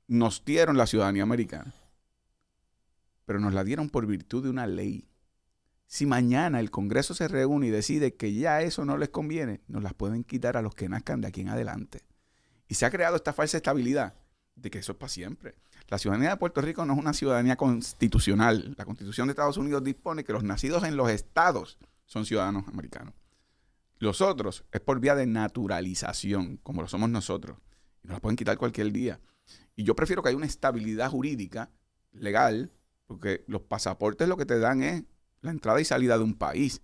nos dieron la ciudadanía americana, pero nos la dieron por virtud de una ley. Si mañana el Congreso se reúne y decide que ya eso no les conviene, nos las pueden quitar a los que nazcan de aquí en adelante. Y se ha creado esta falsa estabilidad de que eso es para siempre. La ciudadanía de Puerto Rico no es una ciudadanía constitucional. La Constitución de Estados Unidos dispone que los nacidos en los estados son ciudadanos americanos. Los otros es por vía de naturalización, como lo somos nosotros. Y nos la pueden quitar cualquier día. Y yo prefiero que haya una estabilidad jurídica, legal, porque los pasaportes lo que te dan es la entrada y salida de un país.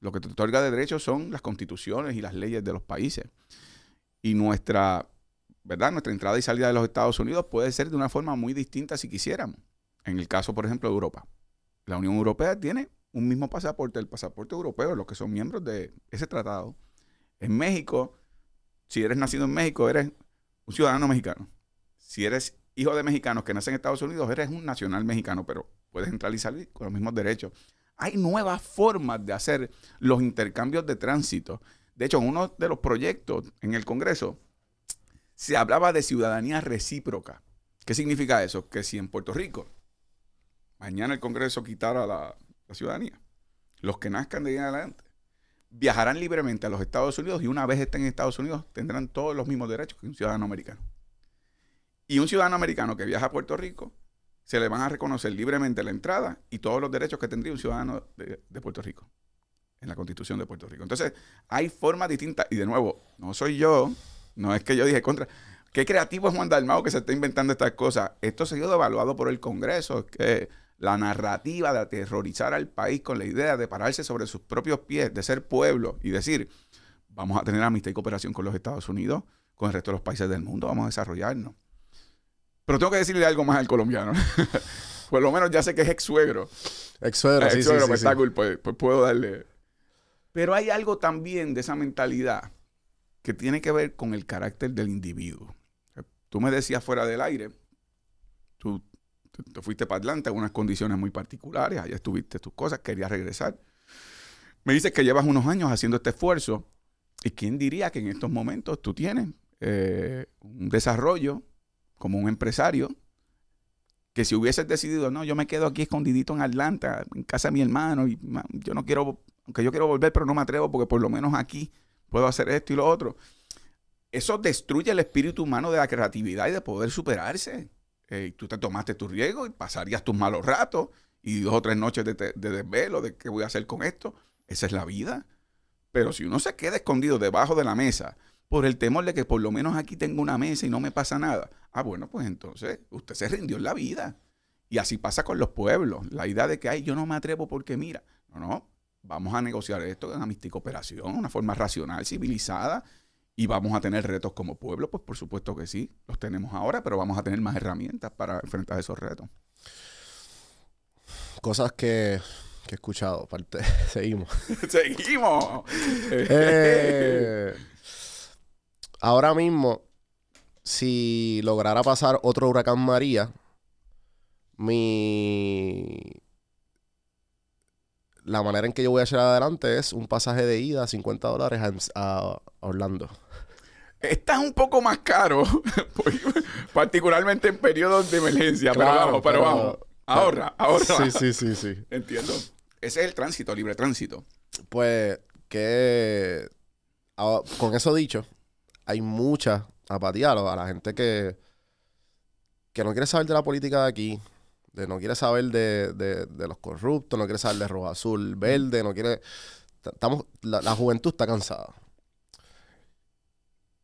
Lo que te otorga de derechos son las constituciones y las leyes de los países. Y nuestra, ¿verdad? Nuestra entrada y salida de los Estados Unidos puede ser de una forma muy distinta si quisiéramos. En el caso, por ejemplo, de Europa. La Unión Europea tiene un mismo pasaporte, el pasaporte europeo, los que son miembros de ese tratado. En México, si eres nacido en México, eres un ciudadano mexicano. Si eres hijo de mexicanos que nacen en Estados Unidos, eres un nacional mexicano, pero puedes entrar y salir con los mismos derechos. Hay nuevas formas de hacer los intercambios de tránsito. De hecho, en uno de los proyectos en el Congreso se hablaba de ciudadanía recíproca. ¿Qué significa eso? Que si en Puerto Rico mañana el Congreso quitara la, ciudadanía, los que nazcan de ahí en adelante viajarán libremente a los Estados Unidos y una vez estén en Estados Unidos tendrán todos los mismos derechos que un ciudadano americano. Y un ciudadano americano que viaja a Puerto Rico se le van a reconocer libremente la entrada y todos los derechos que tendría un ciudadano de, Puerto Rico, en la constitución de Puerto Rico. Entonces, hay formas distintas, y de nuevo, no soy yo, no es que yo dije contra, qué creativo es Juan Dalmao que se está inventando estas cosas. Esto se ha sido evaluado por el Congreso, que la narrativa de aterrorizar al país con la idea de pararse sobre sus propios pies, de ser pueblo y decir, vamos a tener amistad y cooperación con los Estados Unidos, con el resto de los países del mundo, vamos a desarrollarnos. Pero tengo que decirle algo más al colombiano. Por lo menos ya sé que es ex suegro. Ex suegro, sí, ex suegro, pues, pues, pues puedo darle. Pero hay algo también de esa mentalidad que tiene que ver con el carácter del individuo. Tú me decías fuera del aire, tú fuiste para Atlanta en unas condiciones muy particulares, allá estuviste tus cosas, querías regresar. Me dices que llevas unos años haciendo este esfuerzo. ¿Y quién diría que en estos momentos tú tienes eh, un desarrollo como un empresario, que si hubieses decidido, no, yo me quedo aquí escondidito en Atlanta, en casa de mi hermano, y yo no quiero, aunque yo quiero volver, pero no me atrevo porque por lo menos aquí puedo hacer esto y lo otro. Eso destruye el espíritu humano de la creatividad y de poder superarse. Eh, tú te tomaste tu riesgo y pasarías tus malos ratos y dos o tres noches de, de desvelo de qué voy a hacer con esto. Esa es la vida. Pero si uno se queda escondido debajo de la mesa, por el temor de que por lo menos aquí tengo una mesa y no me pasa nada. Ah, bueno, pues entonces usted se rindió en la vida. Y así pasa con los pueblos. La idea de que, ay, yo no me atrevo porque mira, no, no, vamos a negociar esto en amistad y cooperación, una forma racional, civilizada, y vamos a tener retos como pueblo, pues por supuesto que sí, los tenemos ahora, pero vamos a tener más herramientas para enfrentar esos retos. Cosas que, que he escuchado, parte, seguimos. seguimos. eh, ahora mismo, si lograra pasar otro huracán María, mi... La manera en que yo voy a llegar adelante es un pasaje de ida a 50 dólares a, Orlando. Está un poco más caro, pues, particularmente en periodos de emergencia, pero vamos, pero, vamos. Ahorra, ahorra. Sí, sí, sí, sí. Entiendo. Ese es el tránsito, libre tránsito. Pues que... Ah, con eso dicho, hay mucha apatía a la gente que, que no quiere saber de la política de aquí, de no quiere saber de, de, de los corruptos, no quiere saber de rojo azul, mm. verde, no quiere... Estamos, la, juventud está cansada.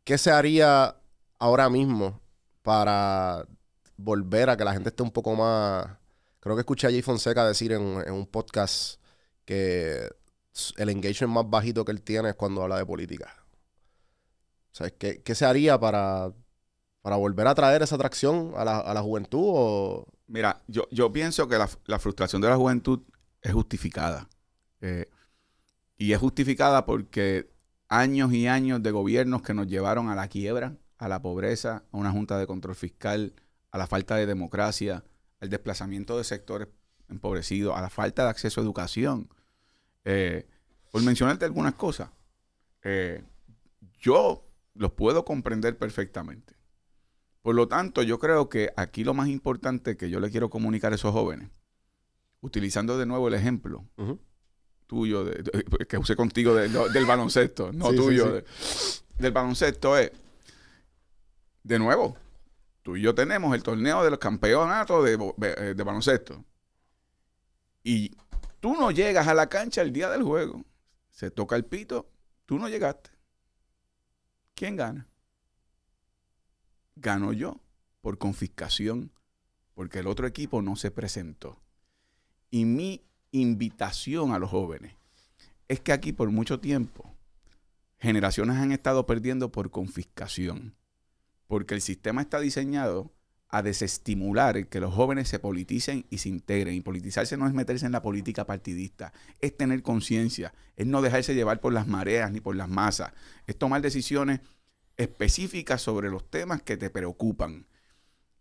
¿Qué se haría ahora mismo para volver a que la gente esté un poco más... Creo que escuché a Jay Fonseca decir en un podcast que el engagement más bajito que él tiene es cuando habla de política. ¿qué, se haría para, volver a traer esa atracción a la, juventud? Mira, yo, pienso que la, frustración de la juventud es justificada. Eh, y es justificada porque años y años de gobiernos que nos llevaron a la quiebra, a la pobreza, a una junta de control fiscal, a la falta de democracia, al desplazamiento de sectores empobrecidos, a la falta de acceso a educación. Eh, por mencionarte algunas cosas, eh, yo los puedo comprender perfectamente. Por lo tanto, yo creo que aquí lo más importante que yo le quiero comunicar a esos jóvenes, utilizando de nuevo el ejemplo tuyo, que usé contigo del baloncesto, no tuyo, del baloncesto es, de nuevo, tú y yo tenemos el torneo de los campeonatos de, eh, de baloncesto. Y tú no llegas a la cancha el día del juego, se toca el pito, tú no llegaste. ¿Quién gana? Gano yo por confiscación, porque el otro equipo no se presentó. Y mi invitación a los jóvenes es que aquí por mucho tiempo generaciones han estado perdiendo por confiscación, porque el sistema está diseñado a desestimular que los jóvenes se politicen y se integren. Y politizarse no es meterse en la política partidista, es tener conciencia, es no dejarse llevar por las mareas ni por las masas, es tomar decisiones específicas sobre los temas que te preocupan.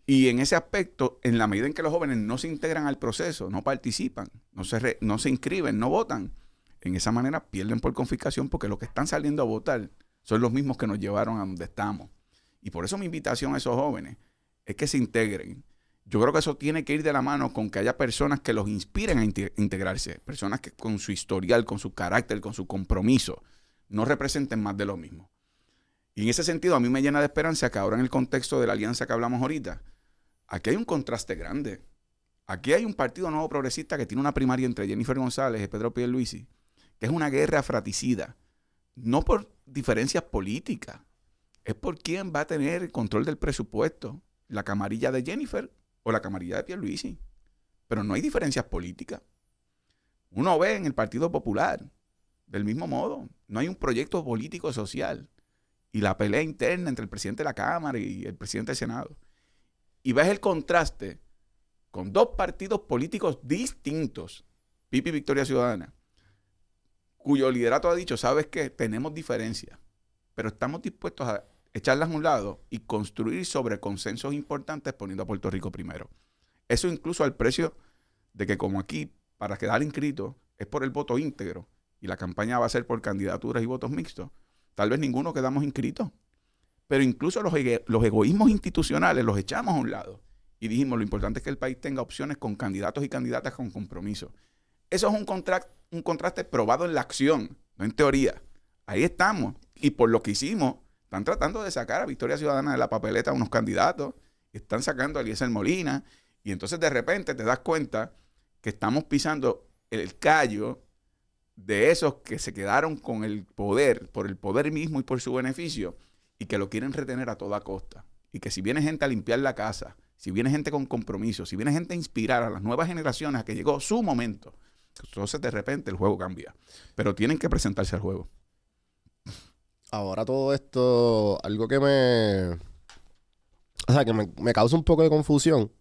Y en ese aspecto, en la medida en que los jóvenes no se integran al proceso, no participan, no se, no se inscriben, no votan, en esa manera pierden por confiscación porque los que están saliendo a votar son los mismos que nos llevaron a donde estamos. Y por eso mi invitación a esos jóvenes es que se integren. Yo creo que eso tiene que ir de la mano con que haya personas que los inspiren a integrarse, personas que con su historial, con su carácter, con su compromiso, no representen más de lo mismo. Y en ese sentido, a mí me llena de esperanza que ahora en el contexto de la alianza que hablamos ahorita, aquí hay un contraste grande. Aquí hay un partido nuevo progresista que tiene una primaria entre Jennifer González y Pedro Luisi, que es una guerra fraticida, no por diferencias políticas, es por quién va a tener el control del presupuesto, la camarilla de Jennifer o la camarilla de Luisi, Pero no hay diferencias políticas. Uno ve en el Partido Popular, del mismo modo, no hay un proyecto político social y la pelea interna entre el presidente de la Cámara y el presidente del Senado. Y ves el contraste con dos partidos políticos distintos, Pipi y Victoria Ciudadana, cuyo liderato ha dicho, sabes que tenemos diferencias, pero estamos dispuestos a echarlas a un lado y construir sobre consensos importantes poniendo a Puerto Rico primero. Eso incluso al precio de que como aquí, para quedar inscrito, es por el voto íntegro y la campaña va a ser por candidaturas y votos mixtos, tal vez ninguno quedamos inscritos. Pero incluso los, los egoísmos institucionales los echamos a un lado y dijimos, lo importante es que el país tenga opciones con candidatos y candidatas con compromiso. Eso es un, un contraste probado en la acción, no en teoría. Ahí estamos. Y por lo que hicimos, están tratando de sacar a Victoria Ciudadana de la papeleta a unos candidatos. Están sacando a Eliezer Molina. Y entonces de repente te das cuenta que estamos pisando el callo de esos que se quedaron con el poder, por el poder mismo y por su beneficio, y que lo quieren retener a toda costa. Y que si viene gente a limpiar la casa, si viene gente con compromiso, si viene gente a inspirar a las nuevas generaciones a que llegó su momento, entonces de repente el juego cambia. Pero tienen que presentarse al juego. Ahora todo esto, algo que me... O sea, que me, causa un poco de confusión.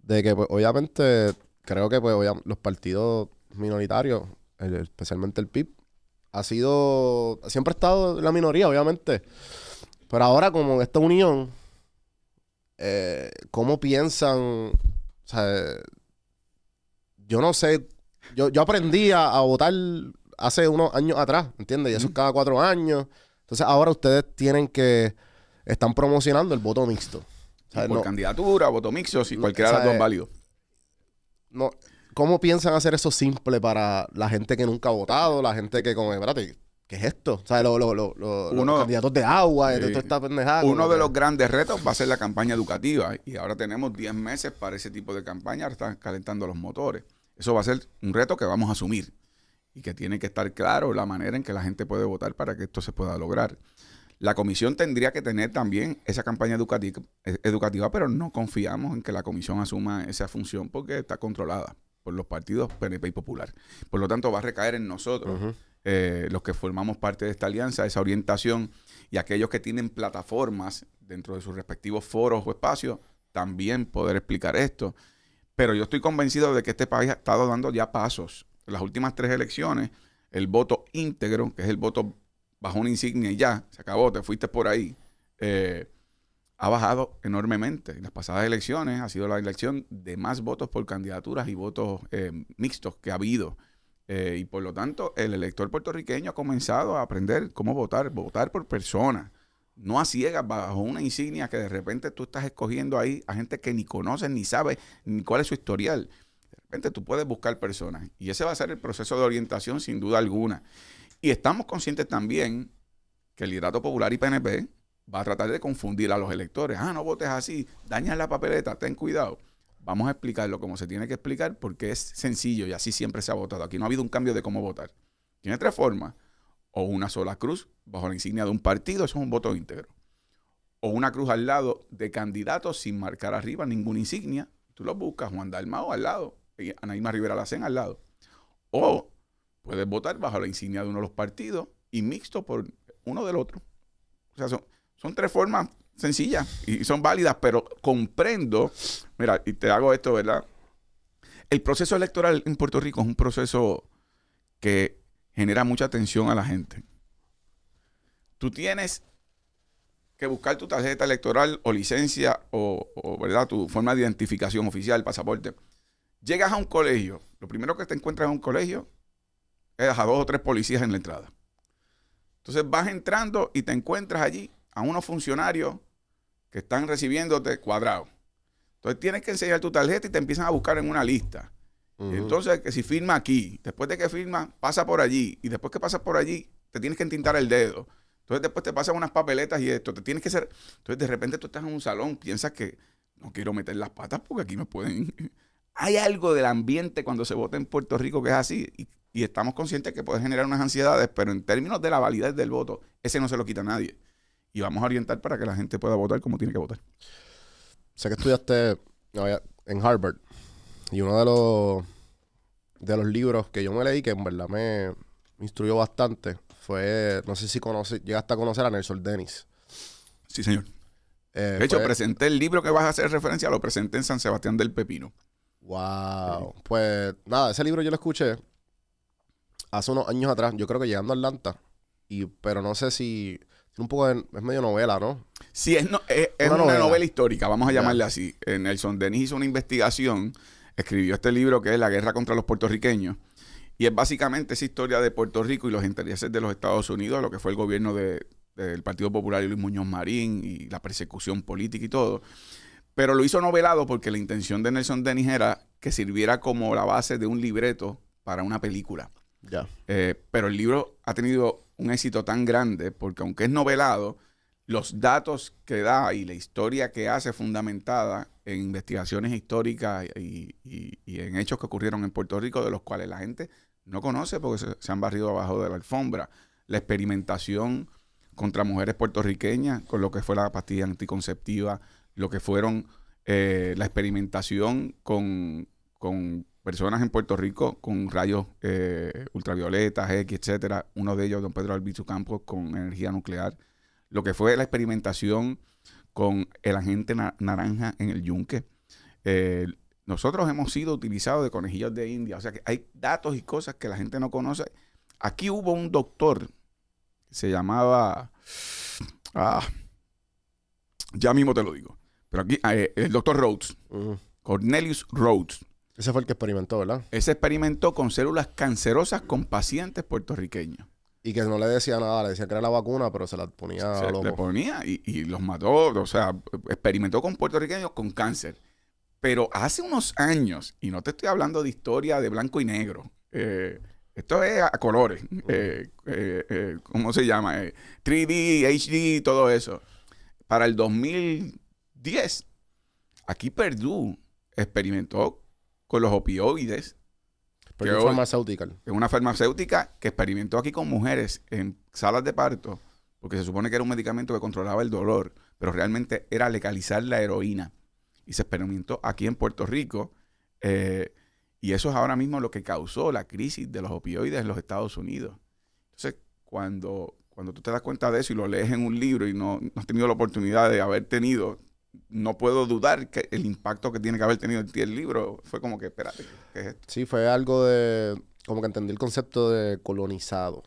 De que, pues, obviamente, creo que pues, los partidos minoritarios, especialmente el PIB, ha sido... Siempre ha estado la minoría, obviamente. Pero ahora, como esta unión, eh, ¿cómo piensan? O sea, yo no sé. Yo, aprendí a votar hace unos años atrás, ¿entiendes? Y eso es cada cuatro años. Entonces ahora ustedes tienen que, están promocionando el voto mixto. Por candidatura, voto mixto, si cualquiera de las dos válido. No, ¿Cómo piensan hacer eso simple para la gente que nunca ha votado, la gente que con, espérate, ¿qué es esto? O los candidatos de agua, esto está pendejado. Uno de los grandes retos va a ser la campaña educativa. Y ahora tenemos 10 meses para ese tipo de campaña. Ahora están calentando los motores. Eso va a ser un reto que vamos a asumir y que tiene que estar claro la manera en que la gente puede votar para que esto se pueda lograr. La comisión tendría que tener también esa campaña eh, educativa, pero no confiamos en que la comisión asuma esa función porque está controlada por los partidos PNP y Popular. Por lo tanto, va a recaer en nosotros, eh, los que formamos parte de esta alianza, esa orientación y aquellos que tienen plataformas dentro de sus respectivos foros o espacios, también poder explicar esto. Pero yo estoy convencido de que este país ha estado dando ya pasos las últimas tres elecciones, el voto íntegro, que es el voto bajo una insignia y ya, se acabó, te fuiste por ahí, eh, ha bajado enormemente. En las pasadas elecciones ha sido la elección de más votos por candidaturas y votos eh, mixtos que ha habido. Eh, y por lo tanto, el elector puertorriqueño ha comenzado a aprender cómo votar, votar por personas, no a ciegas, bajo una insignia que de repente tú estás escogiendo ahí a gente que ni conoce, ni sabe ni cuál es su historial. Vente, tú puedes buscar personas y ese va a ser el proceso de orientación sin duda alguna. Y estamos conscientes también que el liderato popular y PNP va a tratar de confundir a los electores. Ah, no votes así, dañas la papeleta, ten cuidado. Vamos a explicarlo como se tiene que explicar porque es sencillo y así siempre se ha votado. Aquí no ha habido un cambio de cómo votar. Tiene tres formas. O una sola cruz bajo la insignia de un partido, eso es un voto íntegro. O una cruz al lado de candidatos sin marcar arriba ninguna insignia. Tú lo buscas, Juan Dalmao al lado, eh, Anaíma Rivera hacen al lado. O puedes votar bajo la insignia de uno de los partidos y mixto por uno del otro. O sea, son, tres formas sencillas y son válidas, pero comprendo, mira, y te hago esto, ¿verdad? El proceso electoral en Puerto Rico es un proceso que genera mucha tensión a la gente. Tú tienes que buscar tu tarjeta electoral o licencia o ¿verdad? tu forma de identificación oficial, pasaporte. Llegas a un colegio, lo primero que te encuentras en un colegio es a dos o tres policías en la entrada. Entonces vas entrando y te encuentras allí a unos funcionarios que están recibiéndote cuadrado. Entonces tienes que enseñar tu tarjeta y te empiezan a buscar en una lista. Entonces, que si firma aquí, después de que firma, pasa por allí. Y después que pasa por allí, te tienes que entintar el dedo. Entonces, después te pasan unas papeletas y esto. Te tienes que ser. Entonces, de repente tú estás en un salón, piensas que no quiero meter las patas porque aquí me pueden. Hay algo del ambiente cuando se vota en Puerto Rico que es así y, estamos conscientes que puede generar unas ansiedades, pero en términos de la validez del voto, ese no se lo quita a nadie. Y vamos a orientar para que la gente pueda votar como tiene que votar. Sé que estudiaste en Harvard y uno de los, de los libros que yo me leí, que en verdad me, instruyó bastante, fue, no sé si conoce, llegaste a conocer a Nelson Dennis. Sí, señor. Eh, de hecho, presenté el libro que vas a hacer referencia, lo presenté en San Sebastián del Pepino. Wow. Pues nada, ese libro yo lo escuché hace unos años atrás, yo creo que llegando a Atlanta, y, pero no sé si... Un poco es medio novela, ¿no? Sí, es, es, una, novela. histórica, vamos a llamarle así. Eh, Nelson Denis hizo una investigación, escribió este libro que es La guerra contra los puertorriqueños, y es básicamente esa historia de Puerto Rico y los intereses de los Estados Unidos, lo que fue el gobierno del Partido Popular y Luis Muñoz Marín y la persecución política y todo. Pero lo hizo novelado porque la intención de Nelson Dennis era que sirviera como la base de un libreto para una película. Ya. Eh, pero el libro ha tenido un éxito tan grande porque aunque es novelado, los datos que da y la historia que hace fundamentada en investigaciones históricas y, en hechos que ocurrieron en Puerto Rico de los cuales la gente no conoce porque se, se han barrido abajo de la alfombra. La experimentación contra mujeres puertorriqueñas con lo que fue la pastilla anticonceptiva, lo que fueron eh, la experimentación con, personas en Puerto Rico con rayos eh, ultravioletas, X, etcétera. Uno de ellos, don Pedro Albizu Campos, con energía nuclear. Lo que fue la experimentación con el agente naranja en el yunque. Eh, nosotros hemos sido utilizados de conejillos de India. O sea que hay datos y cosas que la gente no conoce. Aquí hubo un doctor, se llamaba... Ah, ya mismo te lo digo pero aquí, ah, eh, el doctor Rhodes, Cornelius Rhodes. Ese fue el que experimentó, ¿verdad? Ese experimentó con células cancerosas con pacientes puertorriqueños. Y que no le decía nada, le decía que era la vacuna, pero se la ponía se ponía y, los mató, o sea, experimentó con puertorriqueños con cáncer. Pero hace unos años, y no te estoy hablando de historia de blanco y negro, eh, esto es a colores, eh, ¿cómo se llama? 3D, HD, todo eso. Para el 2000, 10. Aquí Perdú experimentó con los opioides. Pero una farmacéutica. Es una farmacéutica que experimentó aquí con mujeres en salas de parto, porque se supone que era un medicamento que controlaba el dolor, pero realmente era legalizar la heroína. Y se experimentó aquí en Puerto Rico. Eh, y eso es ahora mismo lo que causó la crisis de los opioides en los Estados Unidos. Entonces, cuando, cuando tú te das cuenta de eso y lo lees en un libro y no has tenido la oportunidad de haber tenido no puedo dudar que el impacto que tiene que haber tenido en el libro fue como que, espérate, ¿qué es esto? Sí, fue algo de, como que entendí el concepto de colonizado,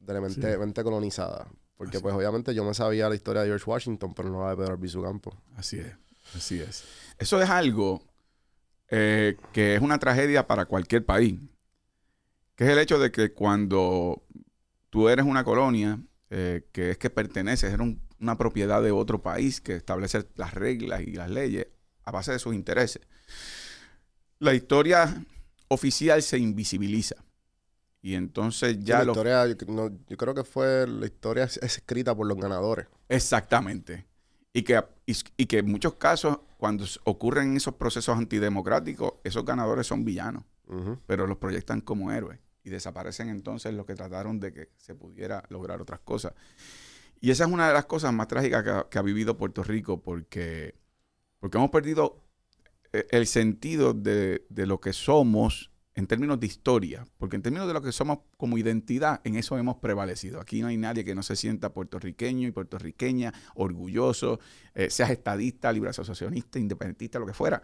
de la mente, colonizada. Porque pues obviamente yo me sabía la historia de George Washington, pero no la de Pedro Albizu Campo. Así es, así es. Eso es algo eh, que es una tragedia para cualquier país, que es el hecho de que cuando tú eres una colonia, eh, que es que perteneces, eres un una propiedad de otro país que establece las reglas y las leyes a base de sus intereses. La historia oficial se invisibiliza. Y entonces ya... yo, creo que fue la historia escrita por los ganadores. Exactamente. Y que, y, que en muchos casos, cuando ocurren esos procesos antidemocráticos, esos ganadores son villanos, pero los proyectan como héroes. Y desaparecen entonces los que trataron de que se pudiera lograr otras cosas. Y esa es una de las cosas más trágicas que ha, vivido Puerto Rico porque, porque hemos perdido eh, el sentido de, de, lo que somos en términos de historia, porque en términos de lo que somos como identidad, en eso hemos prevalecido. Aquí no hay nadie que no se sienta puertorriqueño y puertorriqueña, orgulloso, eh, seas estadista, libre asociacionista, independentista, lo que fuera.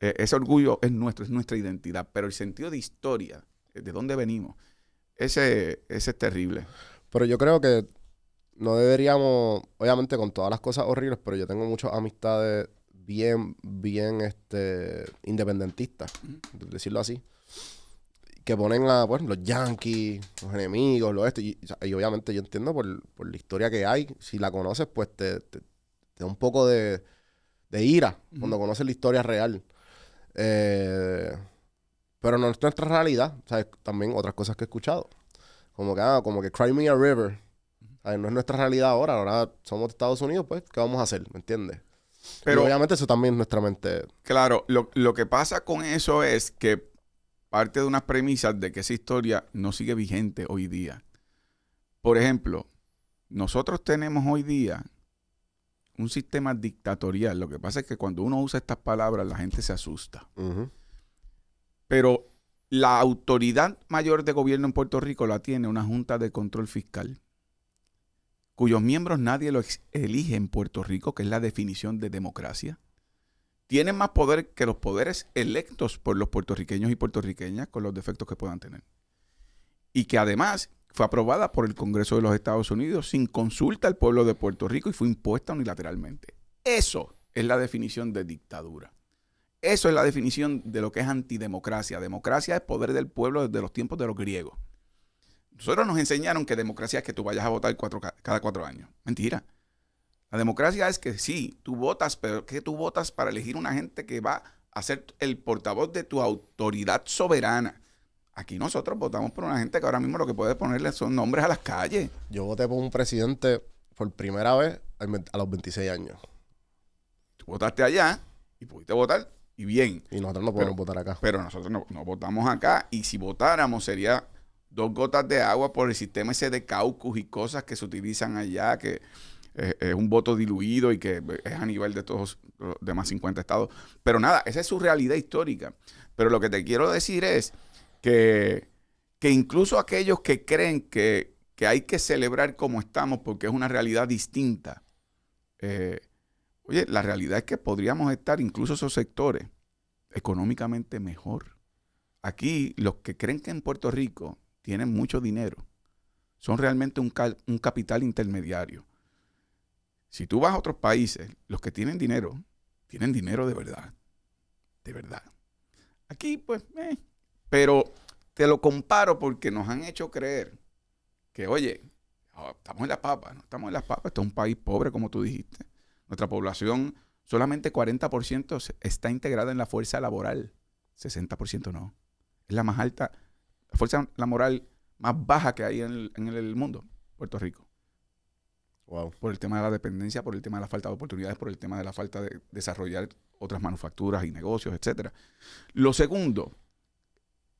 Eh, ese orgullo es nuestro, es nuestra identidad, pero el sentido de historia, de dónde venimos, ese, ese es terrible. Pero yo creo que no deberíamos, obviamente con todas las cosas horribles, pero yo tengo muchas amistades bien, bien este, independentistas, decirlo así, que ponen a los yankees, los enemigos, lo esto. Y, obviamente yo entiendo por, la historia que hay, si la conoces, pues te, da un poco de, de ira cuando conoces la historia real. Eh, pero no nuestra realidad, ¿sabes? También otras cosas que he escuchado. Como que, ah, como que Cry Me a River Ver, no es nuestra realidad ahora, ahora somos de Estados Unidos, pues, ¿qué vamos a hacer? ¿Me entiendes? Pero obviamente eso también es nuestra mente. Claro, lo, que pasa con eso es que parte de unas premisas de que esa historia no sigue vigente hoy día. Por ejemplo, nosotros tenemos hoy día un sistema dictatorial. Lo que pasa es que cuando uno usa estas palabras la gente se asusta. Pero la autoridad mayor de gobierno en Puerto Rico la tiene una Junta de Control Fiscal cuyos miembros nadie los elige en Puerto Rico, que es la definición de democracia, tienen más poder que los poderes electos por los puertorriqueños y puertorriqueñas con los defectos que puedan tener. Y que además fue aprobada por el Congreso de los Estados Unidos sin consulta al pueblo de Puerto Rico y fue impuesta unilateralmente. Eso es la definición de dictadura. Eso es la definición de lo que es antidemocracia. Democracia es poder del pueblo desde los tiempos de los griegos. Nosotros nos enseñaron que democracia es que tú vayas a votar cada cuatro años. Mentira. La democracia es que sí, tú votas, pero que tú votas para elegir una gente que va a ser el portavoz de tu autoridad soberana. Aquí nosotros votamos por una gente que ahora mismo lo que puede ponerle son nombres a las calles. Yo voté por un presidente por primera vez a los 26 años. Tú votaste allá y pudiste votar y bien. Y nosotros no podemos votar acá. Pero nosotros no votamos acá y si votáramos sería dos gotas de agua por el sistema ese de caucus y cosas que se utilizan allá, que eh, es, un voto diluido y que es a nivel de todos los demás 50 estados. Pero nada, esa es su realidad histórica. Pero lo que te quiero decir es que, que incluso aquellos que creen que, hay que celebrar como estamos porque es una realidad distinta, eh, oye, la realidad es que podríamos estar incluso esos sectores económicamente mejor. Aquí los que creen que en Puerto Rico tienen mucho dinero. Son realmente un, capital intermediario. Si tú vas a otros países, los que tienen dinero, tienen dinero de verdad. De verdad. Aquí, pues, eh. pero te lo comparo porque nos han hecho creer que, oye, oh, estamos en las papas, no estamos en las papas, esto es un país pobre, como tú dijiste. Nuestra población, solamente 40% está integrada en la fuerza laboral, 60% no. Es la más alta la fuerza, la moral más baja que hay en el, mundo, Puerto Rico. Por el tema de la dependencia, por el tema de la falta de oportunidades, por el tema de la falta de desarrollar otras manufacturas y negocios, etcétera. Lo segundo,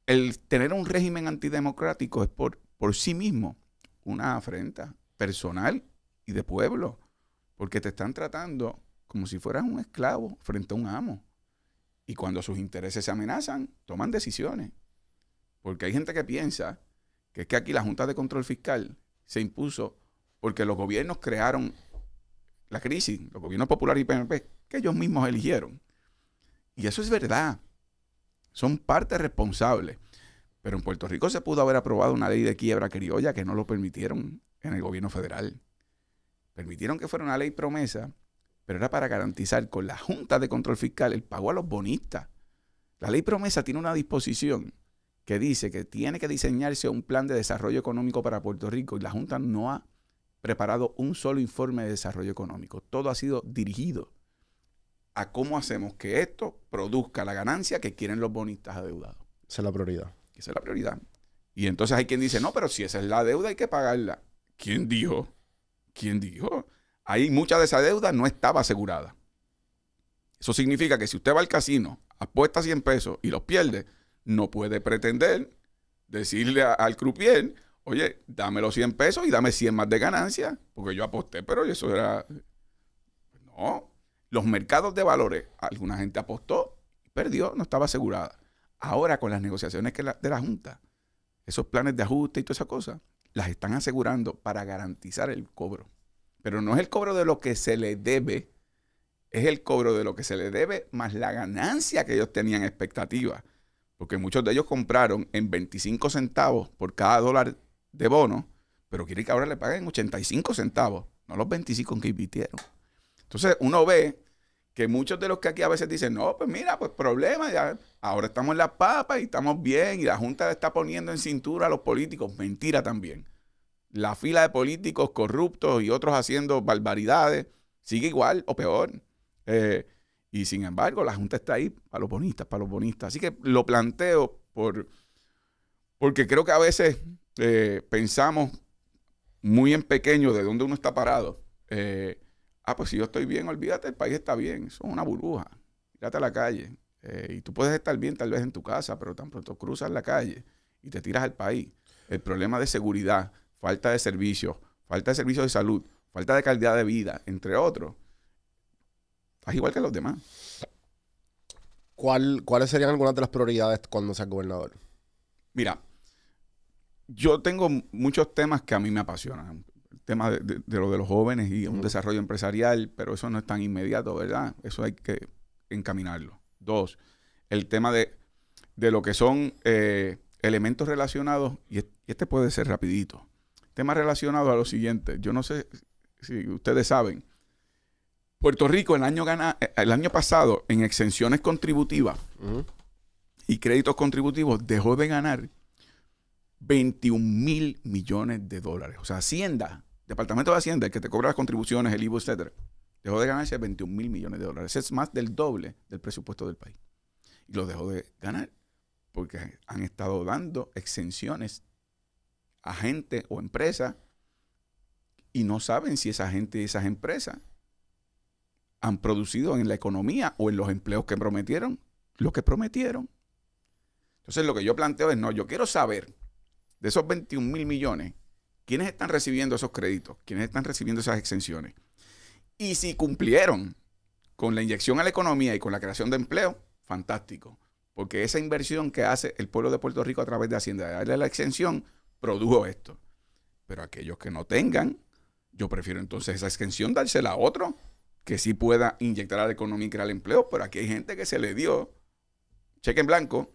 el tener un régimen antidemocrático es por, por sí mismo una afrenta personal y de pueblo, porque te están tratando como si fueras un esclavo frente a un amo. Y cuando sus intereses se amenazan, toman decisiones. Porque hay gente que piensa que es que aquí la Junta de Control Fiscal se impuso porque los gobiernos crearon la crisis, los gobiernos populares y PNP, que ellos mismos eligieron. Y eso es verdad. Son parte responsable. Pero en Puerto Rico se pudo haber aprobado una ley de quiebra criolla que no lo permitieron en el gobierno federal. Permitieron que fuera una ley promesa, pero era para garantizar con la Junta de Control Fiscal el pago a los bonistas. La ley promesa tiene una disposición que dice que tiene que diseñarse un plan de desarrollo económico para Puerto Rico y la Junta no ha preparado un solo informe de desarrollo económico. Todo ha sido dirigido a cómo hacemos que esto produzca la ganancia que quieren los bonistas adeudados. Esa es la prioridad. Esa es la prioridad. Y entonces hay quien dice, no, pero si esa es la deuda hay que pagarla. ¿Quién dijo? ¿Quién dijo? Ahí mucha de esa deuda no estaba asegurada. Eso significa que si usted va al casino, apuesta 100 pesos y los pierde, no puede pretender decirle al croupier, oye, dame los 100 pesos y dame 100 más de ganancia, porque yo aposté, pero eso era... No, los mercados de valores, alguna gente apostó, perdió, no estaba asegurada. Ahora con las negociaciones que de la Junta, esos planes de ajuste y toda esas cosa, las están asegurando para garantizar el cobro. Pero no es el cobro de lo que se le debe, es el cobro de lo que se le debe más la ganancia que ellos tenían expectativa. Porque muchos de ellos compraron en 25 centavos por cada dólar de bono, pero quieren que ahora le paguen 85 centavos, no los 25 que invirtieron. Entonces uno ve que muchos de los que aquí a veces dicen, no, pues mira, pues problema, ya, ahora estamos en las papas y estamos bien y la Junta está poniendo en cintura a los políticos. Mentira también. La fila de políticos corruptos y otros haciendo barbaridades sigue igual o peor. Eh, y sin embargo, la Junta está ahí para los bonistas, para los bonistas. Así que lo planteo por, porque creo que a veces eh, pensamos muy en pequeño de dónde uno está parado. Eh, ah, pues si yo estoy bien, olvídate, el país está bien. Eso es una burbuja. Mírate a la calle. Eh, y tú puedes estar bien tal vez en tu casa, pero tan pronto cruzas la calle y te tiras al país. El problema de seguridad, falta de servicios, falta de servicios de salud, falta de calidad de vida, entre otros, es igual que los demás. ¿Cuál, ¿Cuáles serían algunas de las prioridades cuando sea gobernador? Mira, yo tengo muchos temas que a mí me apasionan. El tema de, lo de los jóvenes y un desarrollo empresarial, pero eso no es tan inmediato, ¿verdad? Eso hay que encaminarlo. Dos, el tema de, lo que son eh, elementos relacionados, y, este puede ser rapidito. Tema relacionado a lo siguiente, yo no sé si ustedes saben, Puerto Rico el año, eh, el año pasado en exenciones contributivas y créditos contributivos dejó de ganar 21 mil millones de dólares. O sea, Hacienda, Departamento de Hacienda, el que te cobra las contribuciones, el IVO, etcétera, dejó de ganarse 21 mil millones de dólares. Es más del doble del presupuesto del país. Y lo dejó de ganar porque han estado dando exenciones a gente o empresas y no saben si esa gente y esas empresas han producido en la economía o en los empleos que prometieron, lo que prometieron. Entonces lo que yo planteo es, no, yo quiero saber de esos 21 mil millones, quiénes están recibiendo esos créditos, quiénes están recibiendo esas exenciones. Y si cumplieron con la inyección a la economía y con la creación de empleo, fantástico. Porque esa inversión que hace el pueblo de Puerto Rico a través de Hacienda, darle la exención, produjo esto. Pero aquellos que no tengan, yo prefiero entonces esa exención dársela a otro que sí pueda inyectar a la economía y crear empleo, pero aquí hay gente que se le dio cheque en blanco.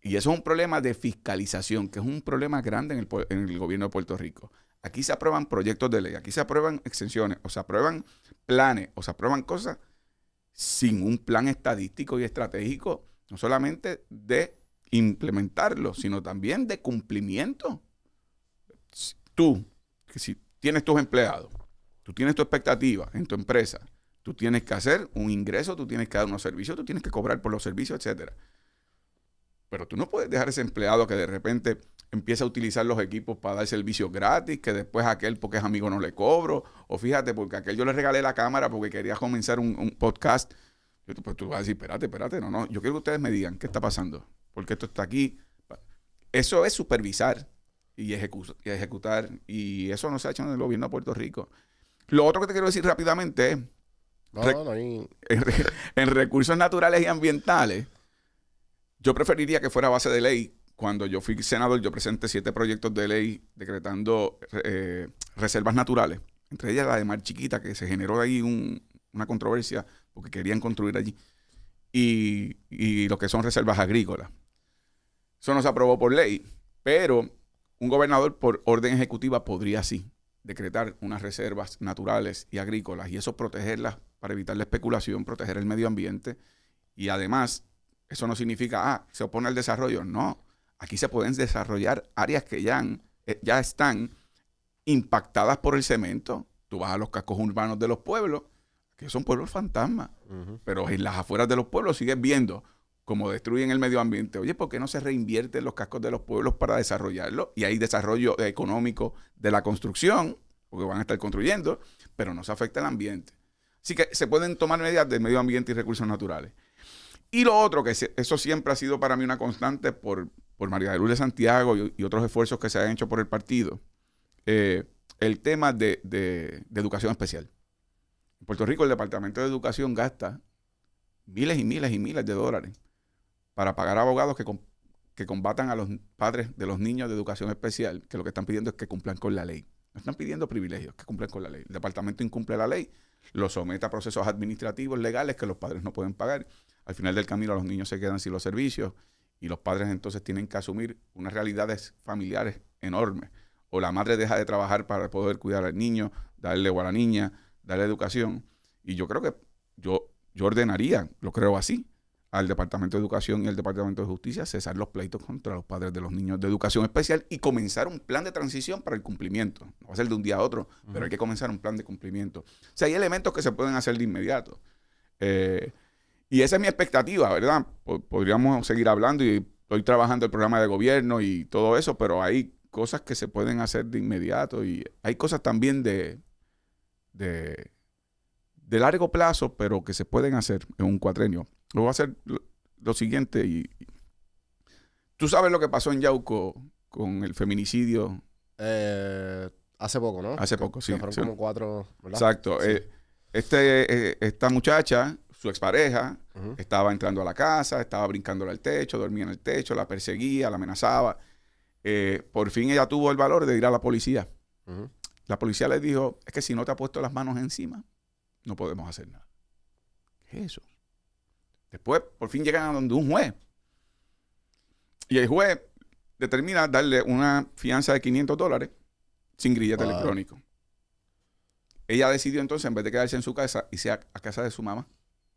Y eso es un problema de fiscalización, que es un problema grande en el, gobierno de Puerto Rico. Aquí se aprueban proyectos de ley, aquí se aprueban exenciones, o se aprueban planes, o se aprueban cosas sin un plan estadístico y estratégico, no solamente de implementarlo, sino también de cumplimiento. Tú, que si tienes tus empleados, tú tienes tu expectativa en tu empresa, Tú tienes que hacer un ingreso, tú tienes que dar unos servicios, tú tienes que cobrar por los servicios, etc. Pero tú no puedes dejar ese empleado que de repente empieza a utilizar los equipos para dar servicios gratis, que después aquel porque es amigo no le cobro, o fíjate, porque aquel yo le regalé la cámara porque quería comenzar un, podcast. pues tú vas a decir, espérate, espérate, no, no, yo quiero que ustedes me digan qué está pasando, porque esto está aquí. Eso es supervisar y, y ejecutar, y eso no se ha hecho en el gobierno de Puerto Rico. Lo otro que te quiero decir rápidamente es en, recursos naturales y ambientales, yo preferiría que fuera base de ley. Cuando yo fui senador, yo presenté siete proyectos de ley decretando eh, reservas naturales. Entre ellas la de Mar Chiquita, que se generó ahí una controversia porque querían construir allí. Y, y lo que son reservas agrícolas. Eso no se aprobó por ley, pero un gobernador por orden ejecutiva podría sí decretar unas reservas naturales y agrícolas y eso protegerlas para evitar la especulación, proteger el medio ambiente y además eso no significa, ah, se opone al desarrollo, no, aquí se pueden desarrollar áreas que ya, eh, ya están impactadas por el cemento, tú vas a los cascos urbanos de los pueblos, que son pueblos fantasmas, pero en las afueras de los pueblos sigues viendo como destruyen el medio ambiente, oye, ¿por qué no se reinvierten los cascos de los pueblos para desarrollarlo? Y hay desarrollo económico de la construcción, porque van a estar construyendo, pero no se afecta el ambiente. Así que se pueden tomar medidas de medio ambiente y recursos naturales. Y lo otro, que eso siempre ha sido para mí una constante por, María de Luz de Santiago y, otros esfuerzos que se han hecho por el partido, eh, el tema de educación especial. En Puerto Rico el Departamento de Educación gasta miles y miles y miles de dólares para pagar abogados que, combatan a los padres de los niños de educación especial, que lo que están pidiendo es que cumplan con la ley. No están pidiendo privilegios, que cumplan con la ley. El departamento incumple la ley, lo somete a procesos administrativos, legales, que los padres no pueden pagar. Al final del camino los niños se quedan sin los servicios y los padres entonces tienen que asumir unas realidades familiares enormes. O la madre deja de trabajar para poder cuidar al niño, darle agua a la niña, darle educación. Y yo creo que yo, yo ordenaría, lo creo así, al Departamento de Educación y al Departamento de Justicia cesar los pleitos contra los padres de los niños de educación especial y comenzar un plan de transición para el cumplimiento. No va a ser de un día a otro, pero hay que comenzar un plan de cumplimiento. O sea, hay elementos que se pueden hacer de inmediato. Eh, y esa es mi expectativa, ¿verdad? podríamos seguir hablando y estoy trabajando el programa de gobierno y todo eso, pero hay cosas que se pueden hacer de inmediato y hay cosas también de, de, de largo plazo, pero que se pueden hacer en un cuatrenio. Lo voy a hacer lo, siguiente Tú sabes lo que pasó en Yauco con el feminicidio. Eh, hace poco, ¿no? Hace poco, sí. como cuatro, Exacto. Eh, este, eh, esta muchacha, su expareja, estaba entrando a la casa, estaba brincándola al techo, dormía en el techo, la perseguía, la amenazaba. por fin ella tuvo el valor de ir a la policía. La policía le dijo, es que si no te ha puesto las manos encima, no podemos hacer nada. ¿Qué es eso? Después, por fin llegan a donde un juez. Y el juez determina darle una fianza de 500 dólares sin grilla electrónica. Ella decidió entonces, en vez de quedarse en su casa, irse a, a casa de su mamá,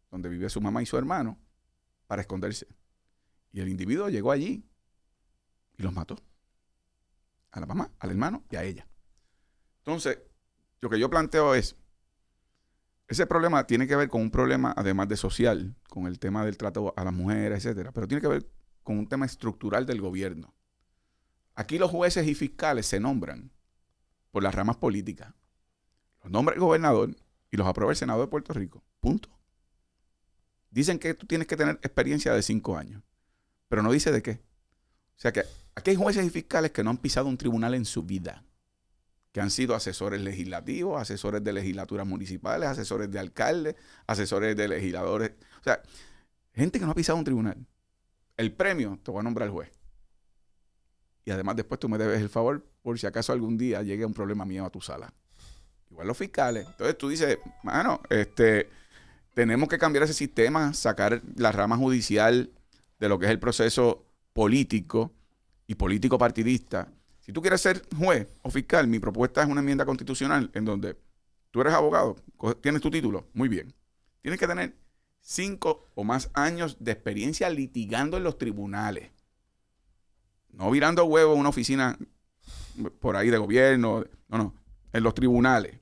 donde vive su mamá y su hermano, para esconderse. Y el individuo llegó allí y los mató. A la mamá, al hermano y a ella. Entonces, lo que yo planteo es, ese problema tiene que ver con un problema, además de social, con el tema del trato a las mujeres, etcétera, pero tiene que ver con un tema estructural del gobierno. Aquí los jueces y fiscales se nombran por las ramas políticas. Los nombra el gobernador y los aprueba el Senado de Puerto Rico. Punto. Dicen que tú tienes que tener experiencia de cinco años, pero no dice de qué. O sea que aquí hay jueces y fiscales que no han pisado un tribunal en su vida que han sido asesores legislativos, asesores de legislaturas municipales, asesores de alcaldes, asesores de legisladores. O sea, gente que no ha pisado un tribunal. El premio te va a nombrar el juez. Y además después tú me debes el favor por si acaso algún día llegue un problema mío a tu sala. Igual los fiscales. Entonces tú dices, mano, este, tenemos que cambiar ese sistema, sacar la rama judicial de lo que es el proceso político y político partidista si tú quieres ser juez o fiscal, mi propuesta es una enmienda constitucional en donde tú eres abogado, tienes tu título, muy bien. Tienes que tener cinco o más años de experiencia litigando en los tribunales. No virando huevos en una oficina por ahí de gobierno, no, no, en los tribunales.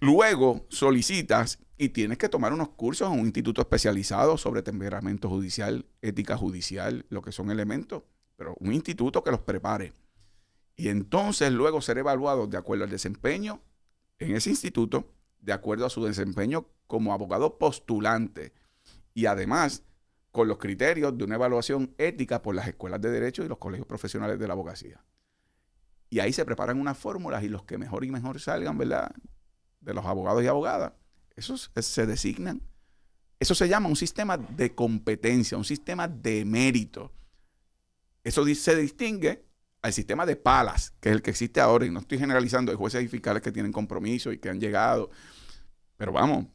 Luego solicitas y tienes que tomar unos cursos en un instituto especializado sobre temperamento judicial, ética judicial, lo que son elementos pero un instituto que los prepare. Y entonces luego ser evaluado de acuerdo al desempeño en ese instituto, de acuerdo a su desempeño como abogado postulante y además con los criterios de una evaluación ética por las escuelas de derecho y los colegios profesionales de la abogacía. Y ahí se preparan unas fórmulas y los que mejor y mejor salgan, ¿verdad? De los abogados y abogadas, esos se designan. Eso se llama un sistema de competencia, un sistema de mérito. Eso se distingue al sistema de palas, que es el que existe ahora, y no estoy generalizando, hay jueces y fiscales que tienen compromiso y que han llegado, pero vamos.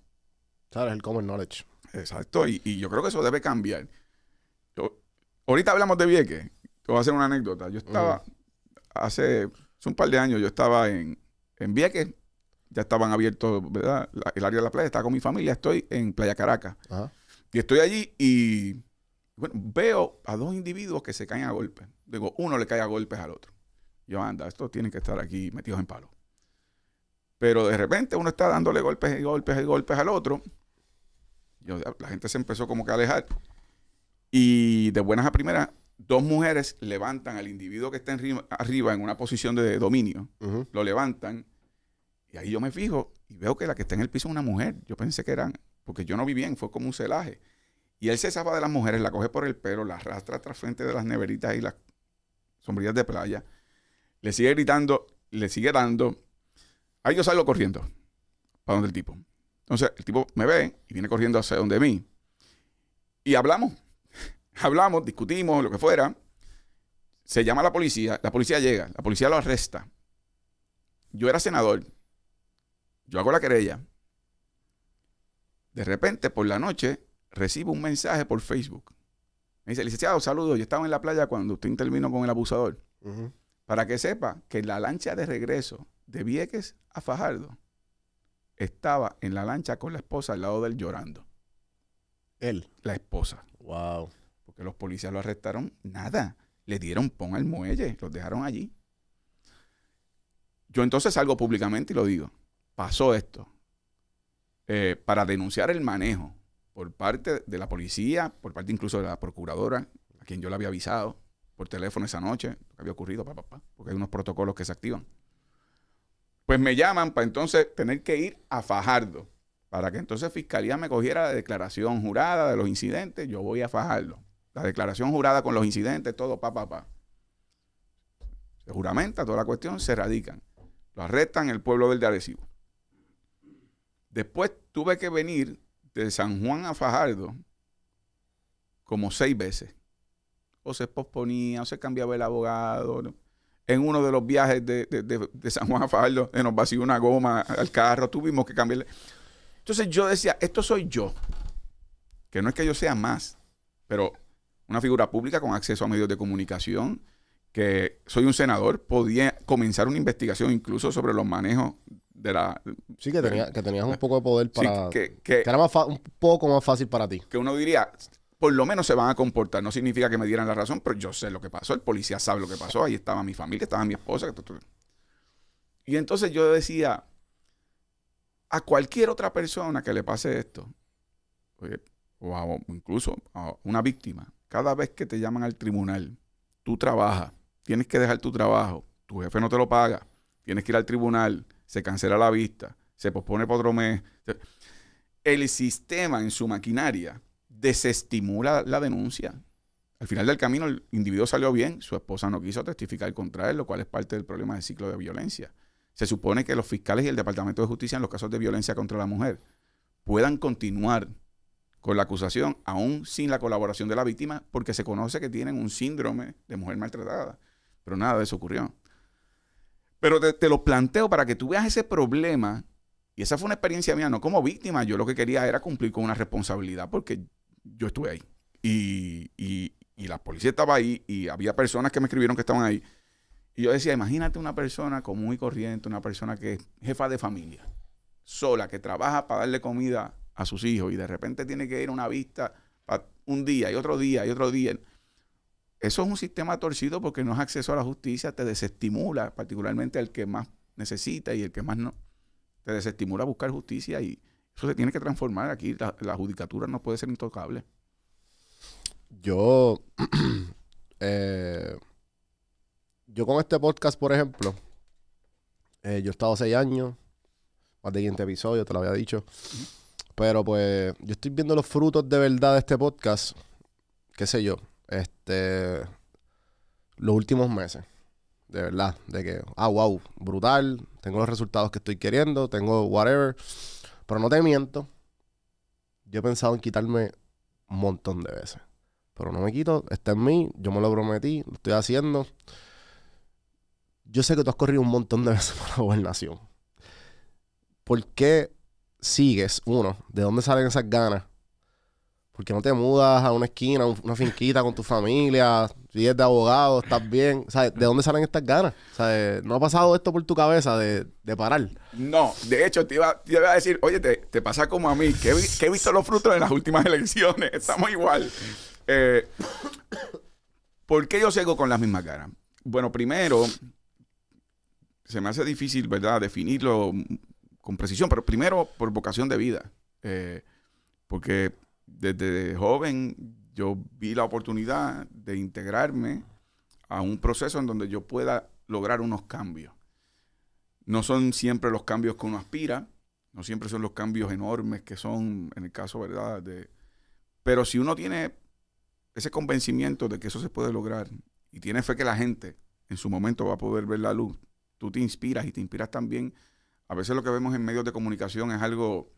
sabes el common knowledge. Exacto, y, yo creo que eso debe cambiar. ahorita hablamos de Vieques, te voy a hacer una anécdota. Yo estaba, hace, un par de años, yo estaba en, en Vieques, ya estaban abiertos, ¿verdad? el área de la playa, estaba con mi familia, estoy en Playa Caracas. Y estoy allí y bueno, veo a dos individuos que se caen a golpes. Digo, uno le cae a golpes al otro. Yo, anda, estos tienen que estar aquí metidos en palo. Pero de repente uno está dándole golpes y golpes y golpes al otro. Yo, la gente se empezó como que a alejar. Y de buenas a primeras, dos mujeres levantan al individuo que está arriba en una posición de dominio. Lo levantan. Y ahí yo me fijo y veo que la que está en el piso es una mujer. Yo pensé que eran, porque yo no vi bien, fue como un celaje. Y él se zafa de las mujeres, la coge por el pelo, la arrastra tras frente de las neveritas y las sombrillas de playa. Le sigue gritando, le sigue dando. Ahí yo salgo corriendo. ¿Para donde el tipo? Entonces el tipo me ve y viene corriendo hacia donde mí. Y hablamos. hablamos, discutimos, lo que fuera. Se llama a la policía. La policía llega. La policía lo arresta. Yo era senador. Yo hago la querella. De repente, por la noche, recibo un mensaje por Facebook. Me dice, licenciado, saludos, yo estaba en la playa cuando usted intervino con el abusador. Para que sepa que la lancha de regreso de Vieques a Fajardo estaba en la lancha con la esposa al lado del llorando. Él. La esposa. Wow. Porque los policías lo arrestaron, nada. Le dieron pon al muelle, los dejaron allí. Yo entonces salgo públicamente y lo digo. Pasó esto. Eh, para denunciar el manejo por parte de la policía, por parte incluso de la procuradora, a quien yo le había avisado por teléfono esa noche, lo que había ocurrido, pa, pa, porque hay unos protocolos que se activan. Pues me llaman para entonces tener que ir a Fajardo, para que entonces Fiscalía me cogiera la declaración jurada de los incidentes, yo voy a Fajardo. La declaración jurada con los incidentes, todo, papá, papá. Se juramenta toda la cuestión, se radican. Lo arrestan en el pueblo del agresivo Después tuve que venir de San Juan a Fajardo como seis veces. O se posponía, o se cambiaba el abogado. En uno de los viajes de, San Juan a Fajardo se nos vació una goma al carro, tuvimos que cambiarle. Entonces yo decía, esto soy yo. Que no es que yo sea más, pero una figura pública con acceso a medios de comunicación, que soy un senador, podía comenzar una investigación incluso sobre los manejos de la... Sí, que, tenía, que tenías un poco de poder para... que, era más un poco más fácil para ti. Que uno diría, por lo menos se van a comportar. No significa que me dieran la razón, pero yo sé lo que pasó. El policía sabe lo que pasó. Ahí estaba mi familia, estaba mi esposa. Y entonces yo decía, a cualquier otra persona que le pase esto, o incluso a una víctima, cada vez que te llaman al tribunal, tú trabajas, tienes que dejar tu trabajo, tu jefe no te lo paga, tienes que ir al tribunal, se cancela la vista, se pospone para otro mes. El sistema en su maquinaria desestimula la denuncia. Al final del camino, el individuo salió bien, su esposa no quiso testificar contra él, lo cual es parte del problema del ciclo de violencia. Se supone que los fiscales y el Departamento de Justicia en los casos de violencia contra la mujer puedan continuar con la acusación, aún sin la colaboración de la víctima, porque se conoce que tienen un síndrome de mujer maltratada. Pero nada de eso ocurrió. Pero te, lo planteo para que tú veas ese problema. Y esa fue una experiencia mía, no como víctima. Yo lo que quería era cumplir con una responsabilidad porque yo estuve ahí. Y, y, y la policía estaba ahí y había personas que me escribieron que estaban ahí. Y yo decía, imagínate una persona común y corriente, una persona que es jefa de familia, sola, que trabaja para darle comida a sus hijos y de repente tiene que ir a una vista un día y otro día y otro día. Eso es un sistema torcido porque no es acceso a la justicia, te desestimula, particularmente el que más necesita y el que más no. Te desestimula a buscar justicia y eso se tiene que transformar aquí. La, judicatura no puede ser intocable. Yo, eh, yo con este podcast, por ejemplo, eh, yo he estado seis años, más de 20 episodios, te lo había dicho. Pero pues yo estoy viendo los frutos de verdad de este podcast, qué sé yo este, los últimos meses. De verdad, de que, ah, wow, brutal, tengo los resultados que estoy queriendo, tengo whatever. Pero no te miento, yo he pensado en quitarme un montón de veces. Pero no me quito, está en mí, yo me lo prometí, lo estoy haciendo. Yo sé que tú has corrido un montón de veces por la gobernación. ¿Por qué sigues, uno, de dónde salen esas ganas ¿Por qué no te mudas a una esquina, una finquita con tu familia? Si eres de abogado, estás bien. ¿Sabes? ¿De dónde salen estas ganas? Eh, ¿No ha pasado esto por tu cabeza de, parar? No, de hecho, te iba, a decir, oye, te, pasa como a mí, que he, visto los frutos de las últimas elecciones. Estamos igual. Eh, ¿Por qué yo sigo con las mismas ganas? Bueno, primero, se me hace difícil, ¿verdad?, definirlo con precisión, pero primero por vocación de vida. Eh, porque desde joven yo vi la oportunidad de integrarme a un proceso en donde yo pueda lograr unos cambios. No son siempre los cambios que uno aspira, no siempre son los cambios enormes que son, en el caso, ¿verdad? De, pero si uno tiene ese convencimiento de que eso se puede lograr y tiene fe que la gente en su momento va a poder ver la luz, tú te inspiras y te inspiras también. A veces lo que vemos en medios de comunicación es algo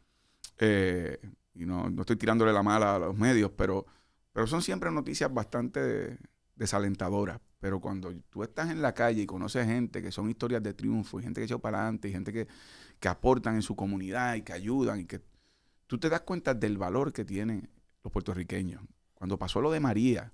eh, y no, no, estoy tirándole la mala a los medios, pero, pero son siempre noticias bastante desalentadoras. Pero cuando tú estás en la calle y conoces gente que son historias de triunfo, y gente que echó para adelante, y gente que, que aportan en su comunidad y que ayudan, y que tú te das cuenta del valor que tienen los puertorriqueños. Cuando pasó lo de María,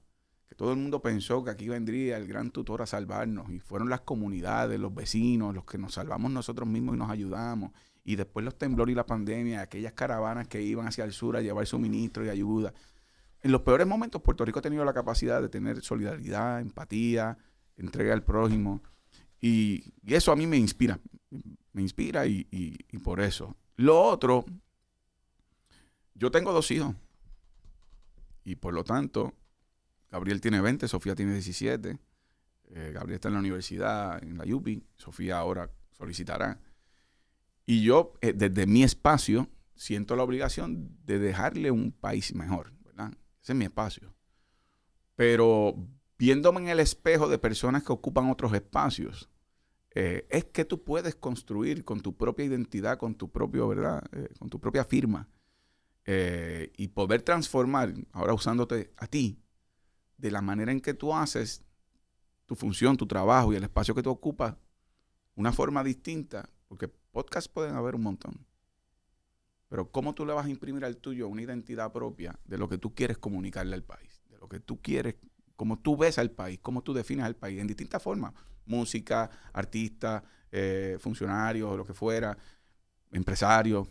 que todo el mundo pensó que aquí vendría el gran tutor a salvarnos, y fueron las comunidades, los vecinos, los que nos salvamos nosotros mismos y nos ayudamos, y después los temblores y la pandemia, aquellas caravanas que iban hacia el sur a llevar suministros y ayuda. En los peores momentos, Puerto Rico ha tenido la capacidad de tener solidaridad, empatía, entrega al prójimo. Y, eso a mí me inspira. Me inspira y, por eso. Lo otro, yo tengo dos hijos. Y por lo tanto, Gabriel tiene 20, Sofía tiene 17. Eh, Gabriel está en la universidad, en la UPI. Sofía ahora solicitará. Y yo, eh, desde mi espacio, siento la obligación de dejarle un país mejor, ¿verdad? Ese es mi espacio. Pero viéndome en el espejo de personas que ocupan otros espacios, eh, es que tú puedes construir con tu propia identidad, con tu propia ¿verdad? Eh, con tu propia firma y poder transformar, ahora usándote a ti, de la manera en que tú haces tu función, tu trabajo y el espacio que tú ocupas, una forma distinta porque podcasts pueden haber un montón. Pero ¿cómo tú le vas a imprimir al tuyo una identidad propia de lo que tú quieres comunicarle al país? De lo que tú quieres, cómo tú ves al país, cómo tú defines al país, en distintas formas. Música, artistas, eh, funcionarios, lo que fuera, empresarios.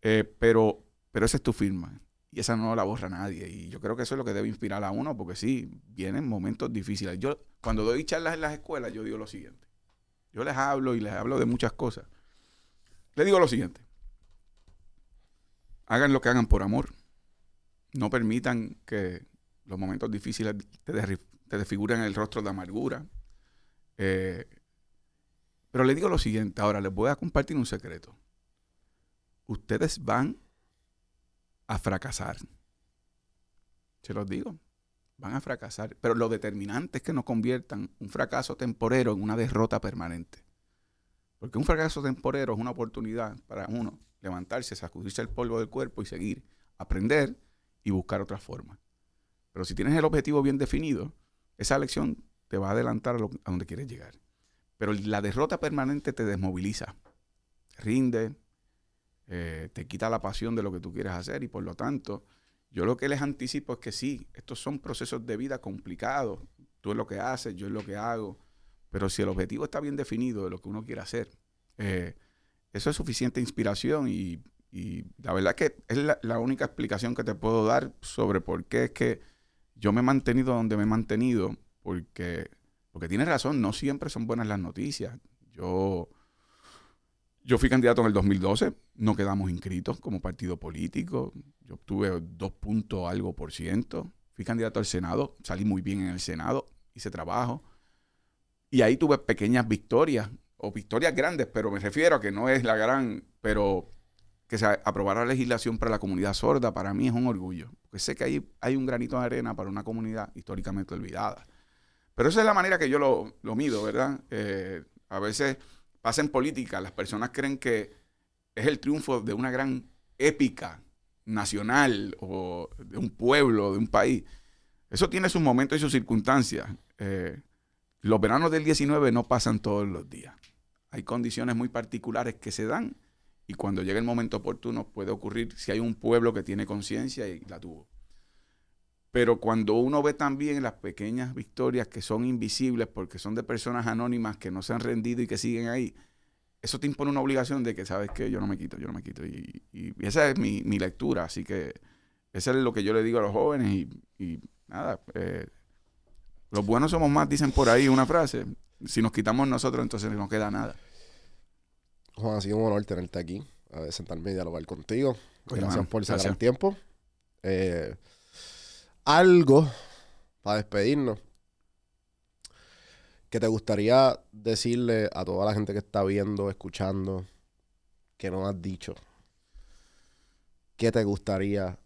Eh, pero, pero esa es tu firma y esa no la borra nadie. Y yo creo que eso es lo que debe inspirar a uno, porque sí, vienen momentos difíciles. Yo, cuando doy charlas en las escuelas, yo digo lo siguiente. Yo les hablo y les hablo de muchas cosas. Les digo lo siguiente. Hagan lo que hagan por amor. No permitan que los momentos difíciles te, desfiguren el rostro de amargura. Eh, pero les digo lo siguiente. Ahora les voy a compartir un secreto. Ustedes van a fracasar. Se los digo van a fracasar, pero lo determinante es que no conviertan un fracaso temporero en una derrota permanente. Porque un fracaso temporero es una oportunidad para uno levantarse, sacudirse el polvo del cuerpo y seguir, aprender y buscar otra forma. Pero si tienes el objetivo bien definido, esa lección te va a adelantar a, lo, donde quieres llegar. Pero la derrota permanente te desmoviliza, rinde, eh, te quita la pasión de lo que tú quieres hacer y por lo tanto yo lo que les anticipo es que sí, estos son procesos de vida complicados. Tú es lo que haces, yo es lo que hago. Pero si el objetivo está bien definido de lo que uno quiere hacer, eh, eso es suficiente inspiración y, la verdad que es la, única explicación que te puedo dar sobre por qué es que yo me he mantenido donde me he mantenido, porque, porque tienes razón, no siempre son buenas las noticias. Yo yo fui candidato en el 2012, no quedamos inscritos como partido político, yo obtuve 2 puntos algo por ciento, fui candidato al Senado, salí muy bien en el Senado, hice trabajo, y ahí tuve pequeñas victorias, o victorias grandes, pero me refiero a que no es la gran, pero que se aprobara legislación para la comunidad sorda, para mí es un orgullo, porque sé que ahí hay un granito de arena para una comunidad históricamente olvidada. Pero esa es la manera que yo lo, mido, ¿verdad? Eh, a veces pasa en política, las personas creen que es el triunfo de una gran épica nacional o de un pueblo, de un país. Eso tiene sus momentos y sus circunstancias. Eh, los veranos del 19 no pasan todos los días. Hay condiciones muy particulares que se dan y cuando llega el momento oportuno puede ocurrir si hay un pueblo que tiene conciencia y la tuvo. Pero cuando uno ve también las pequeñas victorias que son invisibles porque son de personas anónimas que no se han rendido y que siguen ahí, eso te impone una obligación de que sabes que yo no me quito, yo no me quito. Y, esa es mi, lectura, así que eso es lo que yo le digo a los jóvenes y, nada, eh, los buenos somos más, dicen por ahí una frase. Si nos quitamos nosotros, entonces no queda nada. Juan, ha sido un honor tenerte aquí, a sentarme y dialogar contigo. gracias por tiempo. Eh, algo para despedirnos que te gustaría decirle a toda la gente que está viendo, escuchando, que no has dicho? ¿Qué te gustaría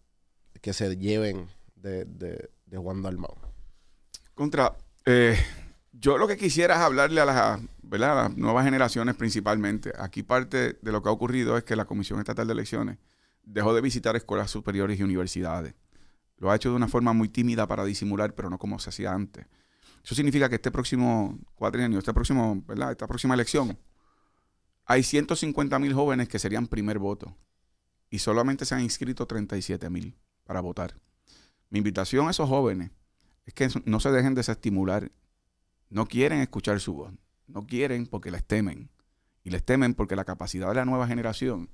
que se lleven de, Juan Dalmau? Contra, eh, yo lo que quisiera es hablarle a las, las nuevas generaciones principalmente. Aquí parte de lo que ha ocurrido es que la Comisión Estatal de Elecciones dejó de visitar escuelas superiores y universidades lo ha hecho de una forma muy tímida para disimular, pero no como se hacía antes. Eso significa que este próximo cuatrienio, este próximo, esta próxima elección, hay 150 mil jóvenes que serían primer voto y solamente se han inscrito 37 mil para votar. Mi invitación a esos jóvenes es que no se dejen desestimular. No quieren escuchar su voz. No quieren porque les temen. Y les temen porque la capacidad de la nueva generación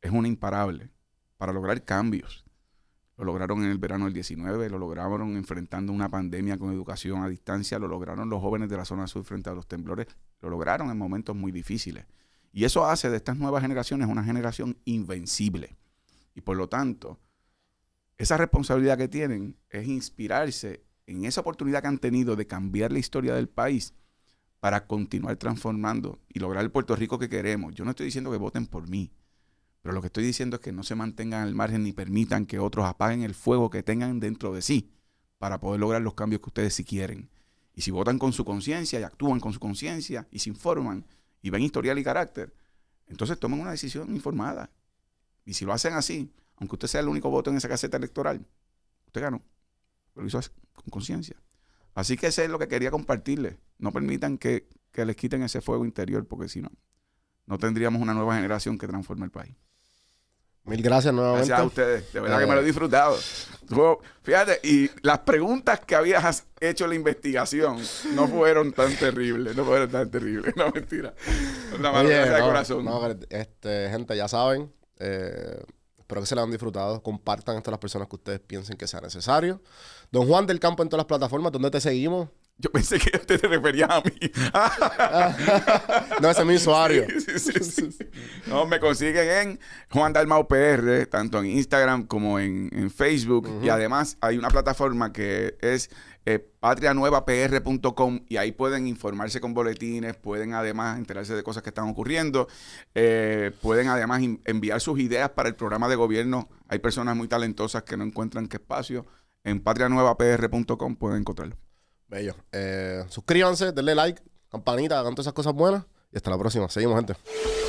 es una imparable para lograr cambios. Lo lograron en el verano del 19, lo lograron enfrentando una pandemia con educación a distancia, lo lograron los jóvenes de la zona sur frente a los temblores, lo lograron en momentos muy difíciles. Y eso hace de estas nuevas generaciones una generación invencible. Y por lo tanto, esa responsabilidad que tienen es inspirarse en esa oportunidad que han tenido de cambiar la historia del país para continuar transformando y lograr el Puerto Rico que queremos. Yo no estoy diciendo que voten por mí. Pero lo que estoy diciendo es que no se mantengan al margen ni permitan que otros apaguen el fuego que tengan dentro de sí para poder lograr los cambios que ustedes si quieren. Y si votan con su conciencia y actúan con su conciencia y se informan y ven historial y carácter, entonces tomen una decisión informada. Y si lo hacen así, aunque usted sea el único voto en esa caseta electoral, usted ganó. Pero lo hizo con conciencia. Así que eso es lo que quería compartirles. No permitan que, que les quiten ese fuego interior, porque si no, no tendríamos una nueva generación que transforme el país. Mil gracias nuevamente. Gracias a ustedes. De verdad que me lo he eh, disfrutado. Fíjate, y las preguntas que habías hecho la investigación no fueron tan terribles. No fueron tan terribles. No, mentira. Una mano de corazón. este, gente, ya saben. Eh, espero que se la han disfrutado. Compartan esto a las personas que ustedes piensen que sea necesario. Don Juan del Campo en todas las plataformas. ¿Dónde te seguimos? Yo pensé que usted te refería a mí. no, es es mi usuario. no, me consiguen en Juan Dalmao PR, tanto en Instagram como en, Facebook. Y además hay una plataforma que es eh, patrianuevapr.com y ahí pueden informarse con boletines, pueden además enterarse de cosas que están ocurriendo, eh, pueden además enviar sus ideas para el programa de gobierno. Hay personas muy talentosas que no encuentran qué espacio. En patrianuevapr.com pueden encontrarlo. Bello. Eh, suscríbanse, denle like, campanita, hagan todas esas cosas buenas. Y hasta la próxima. Seguimos, gente.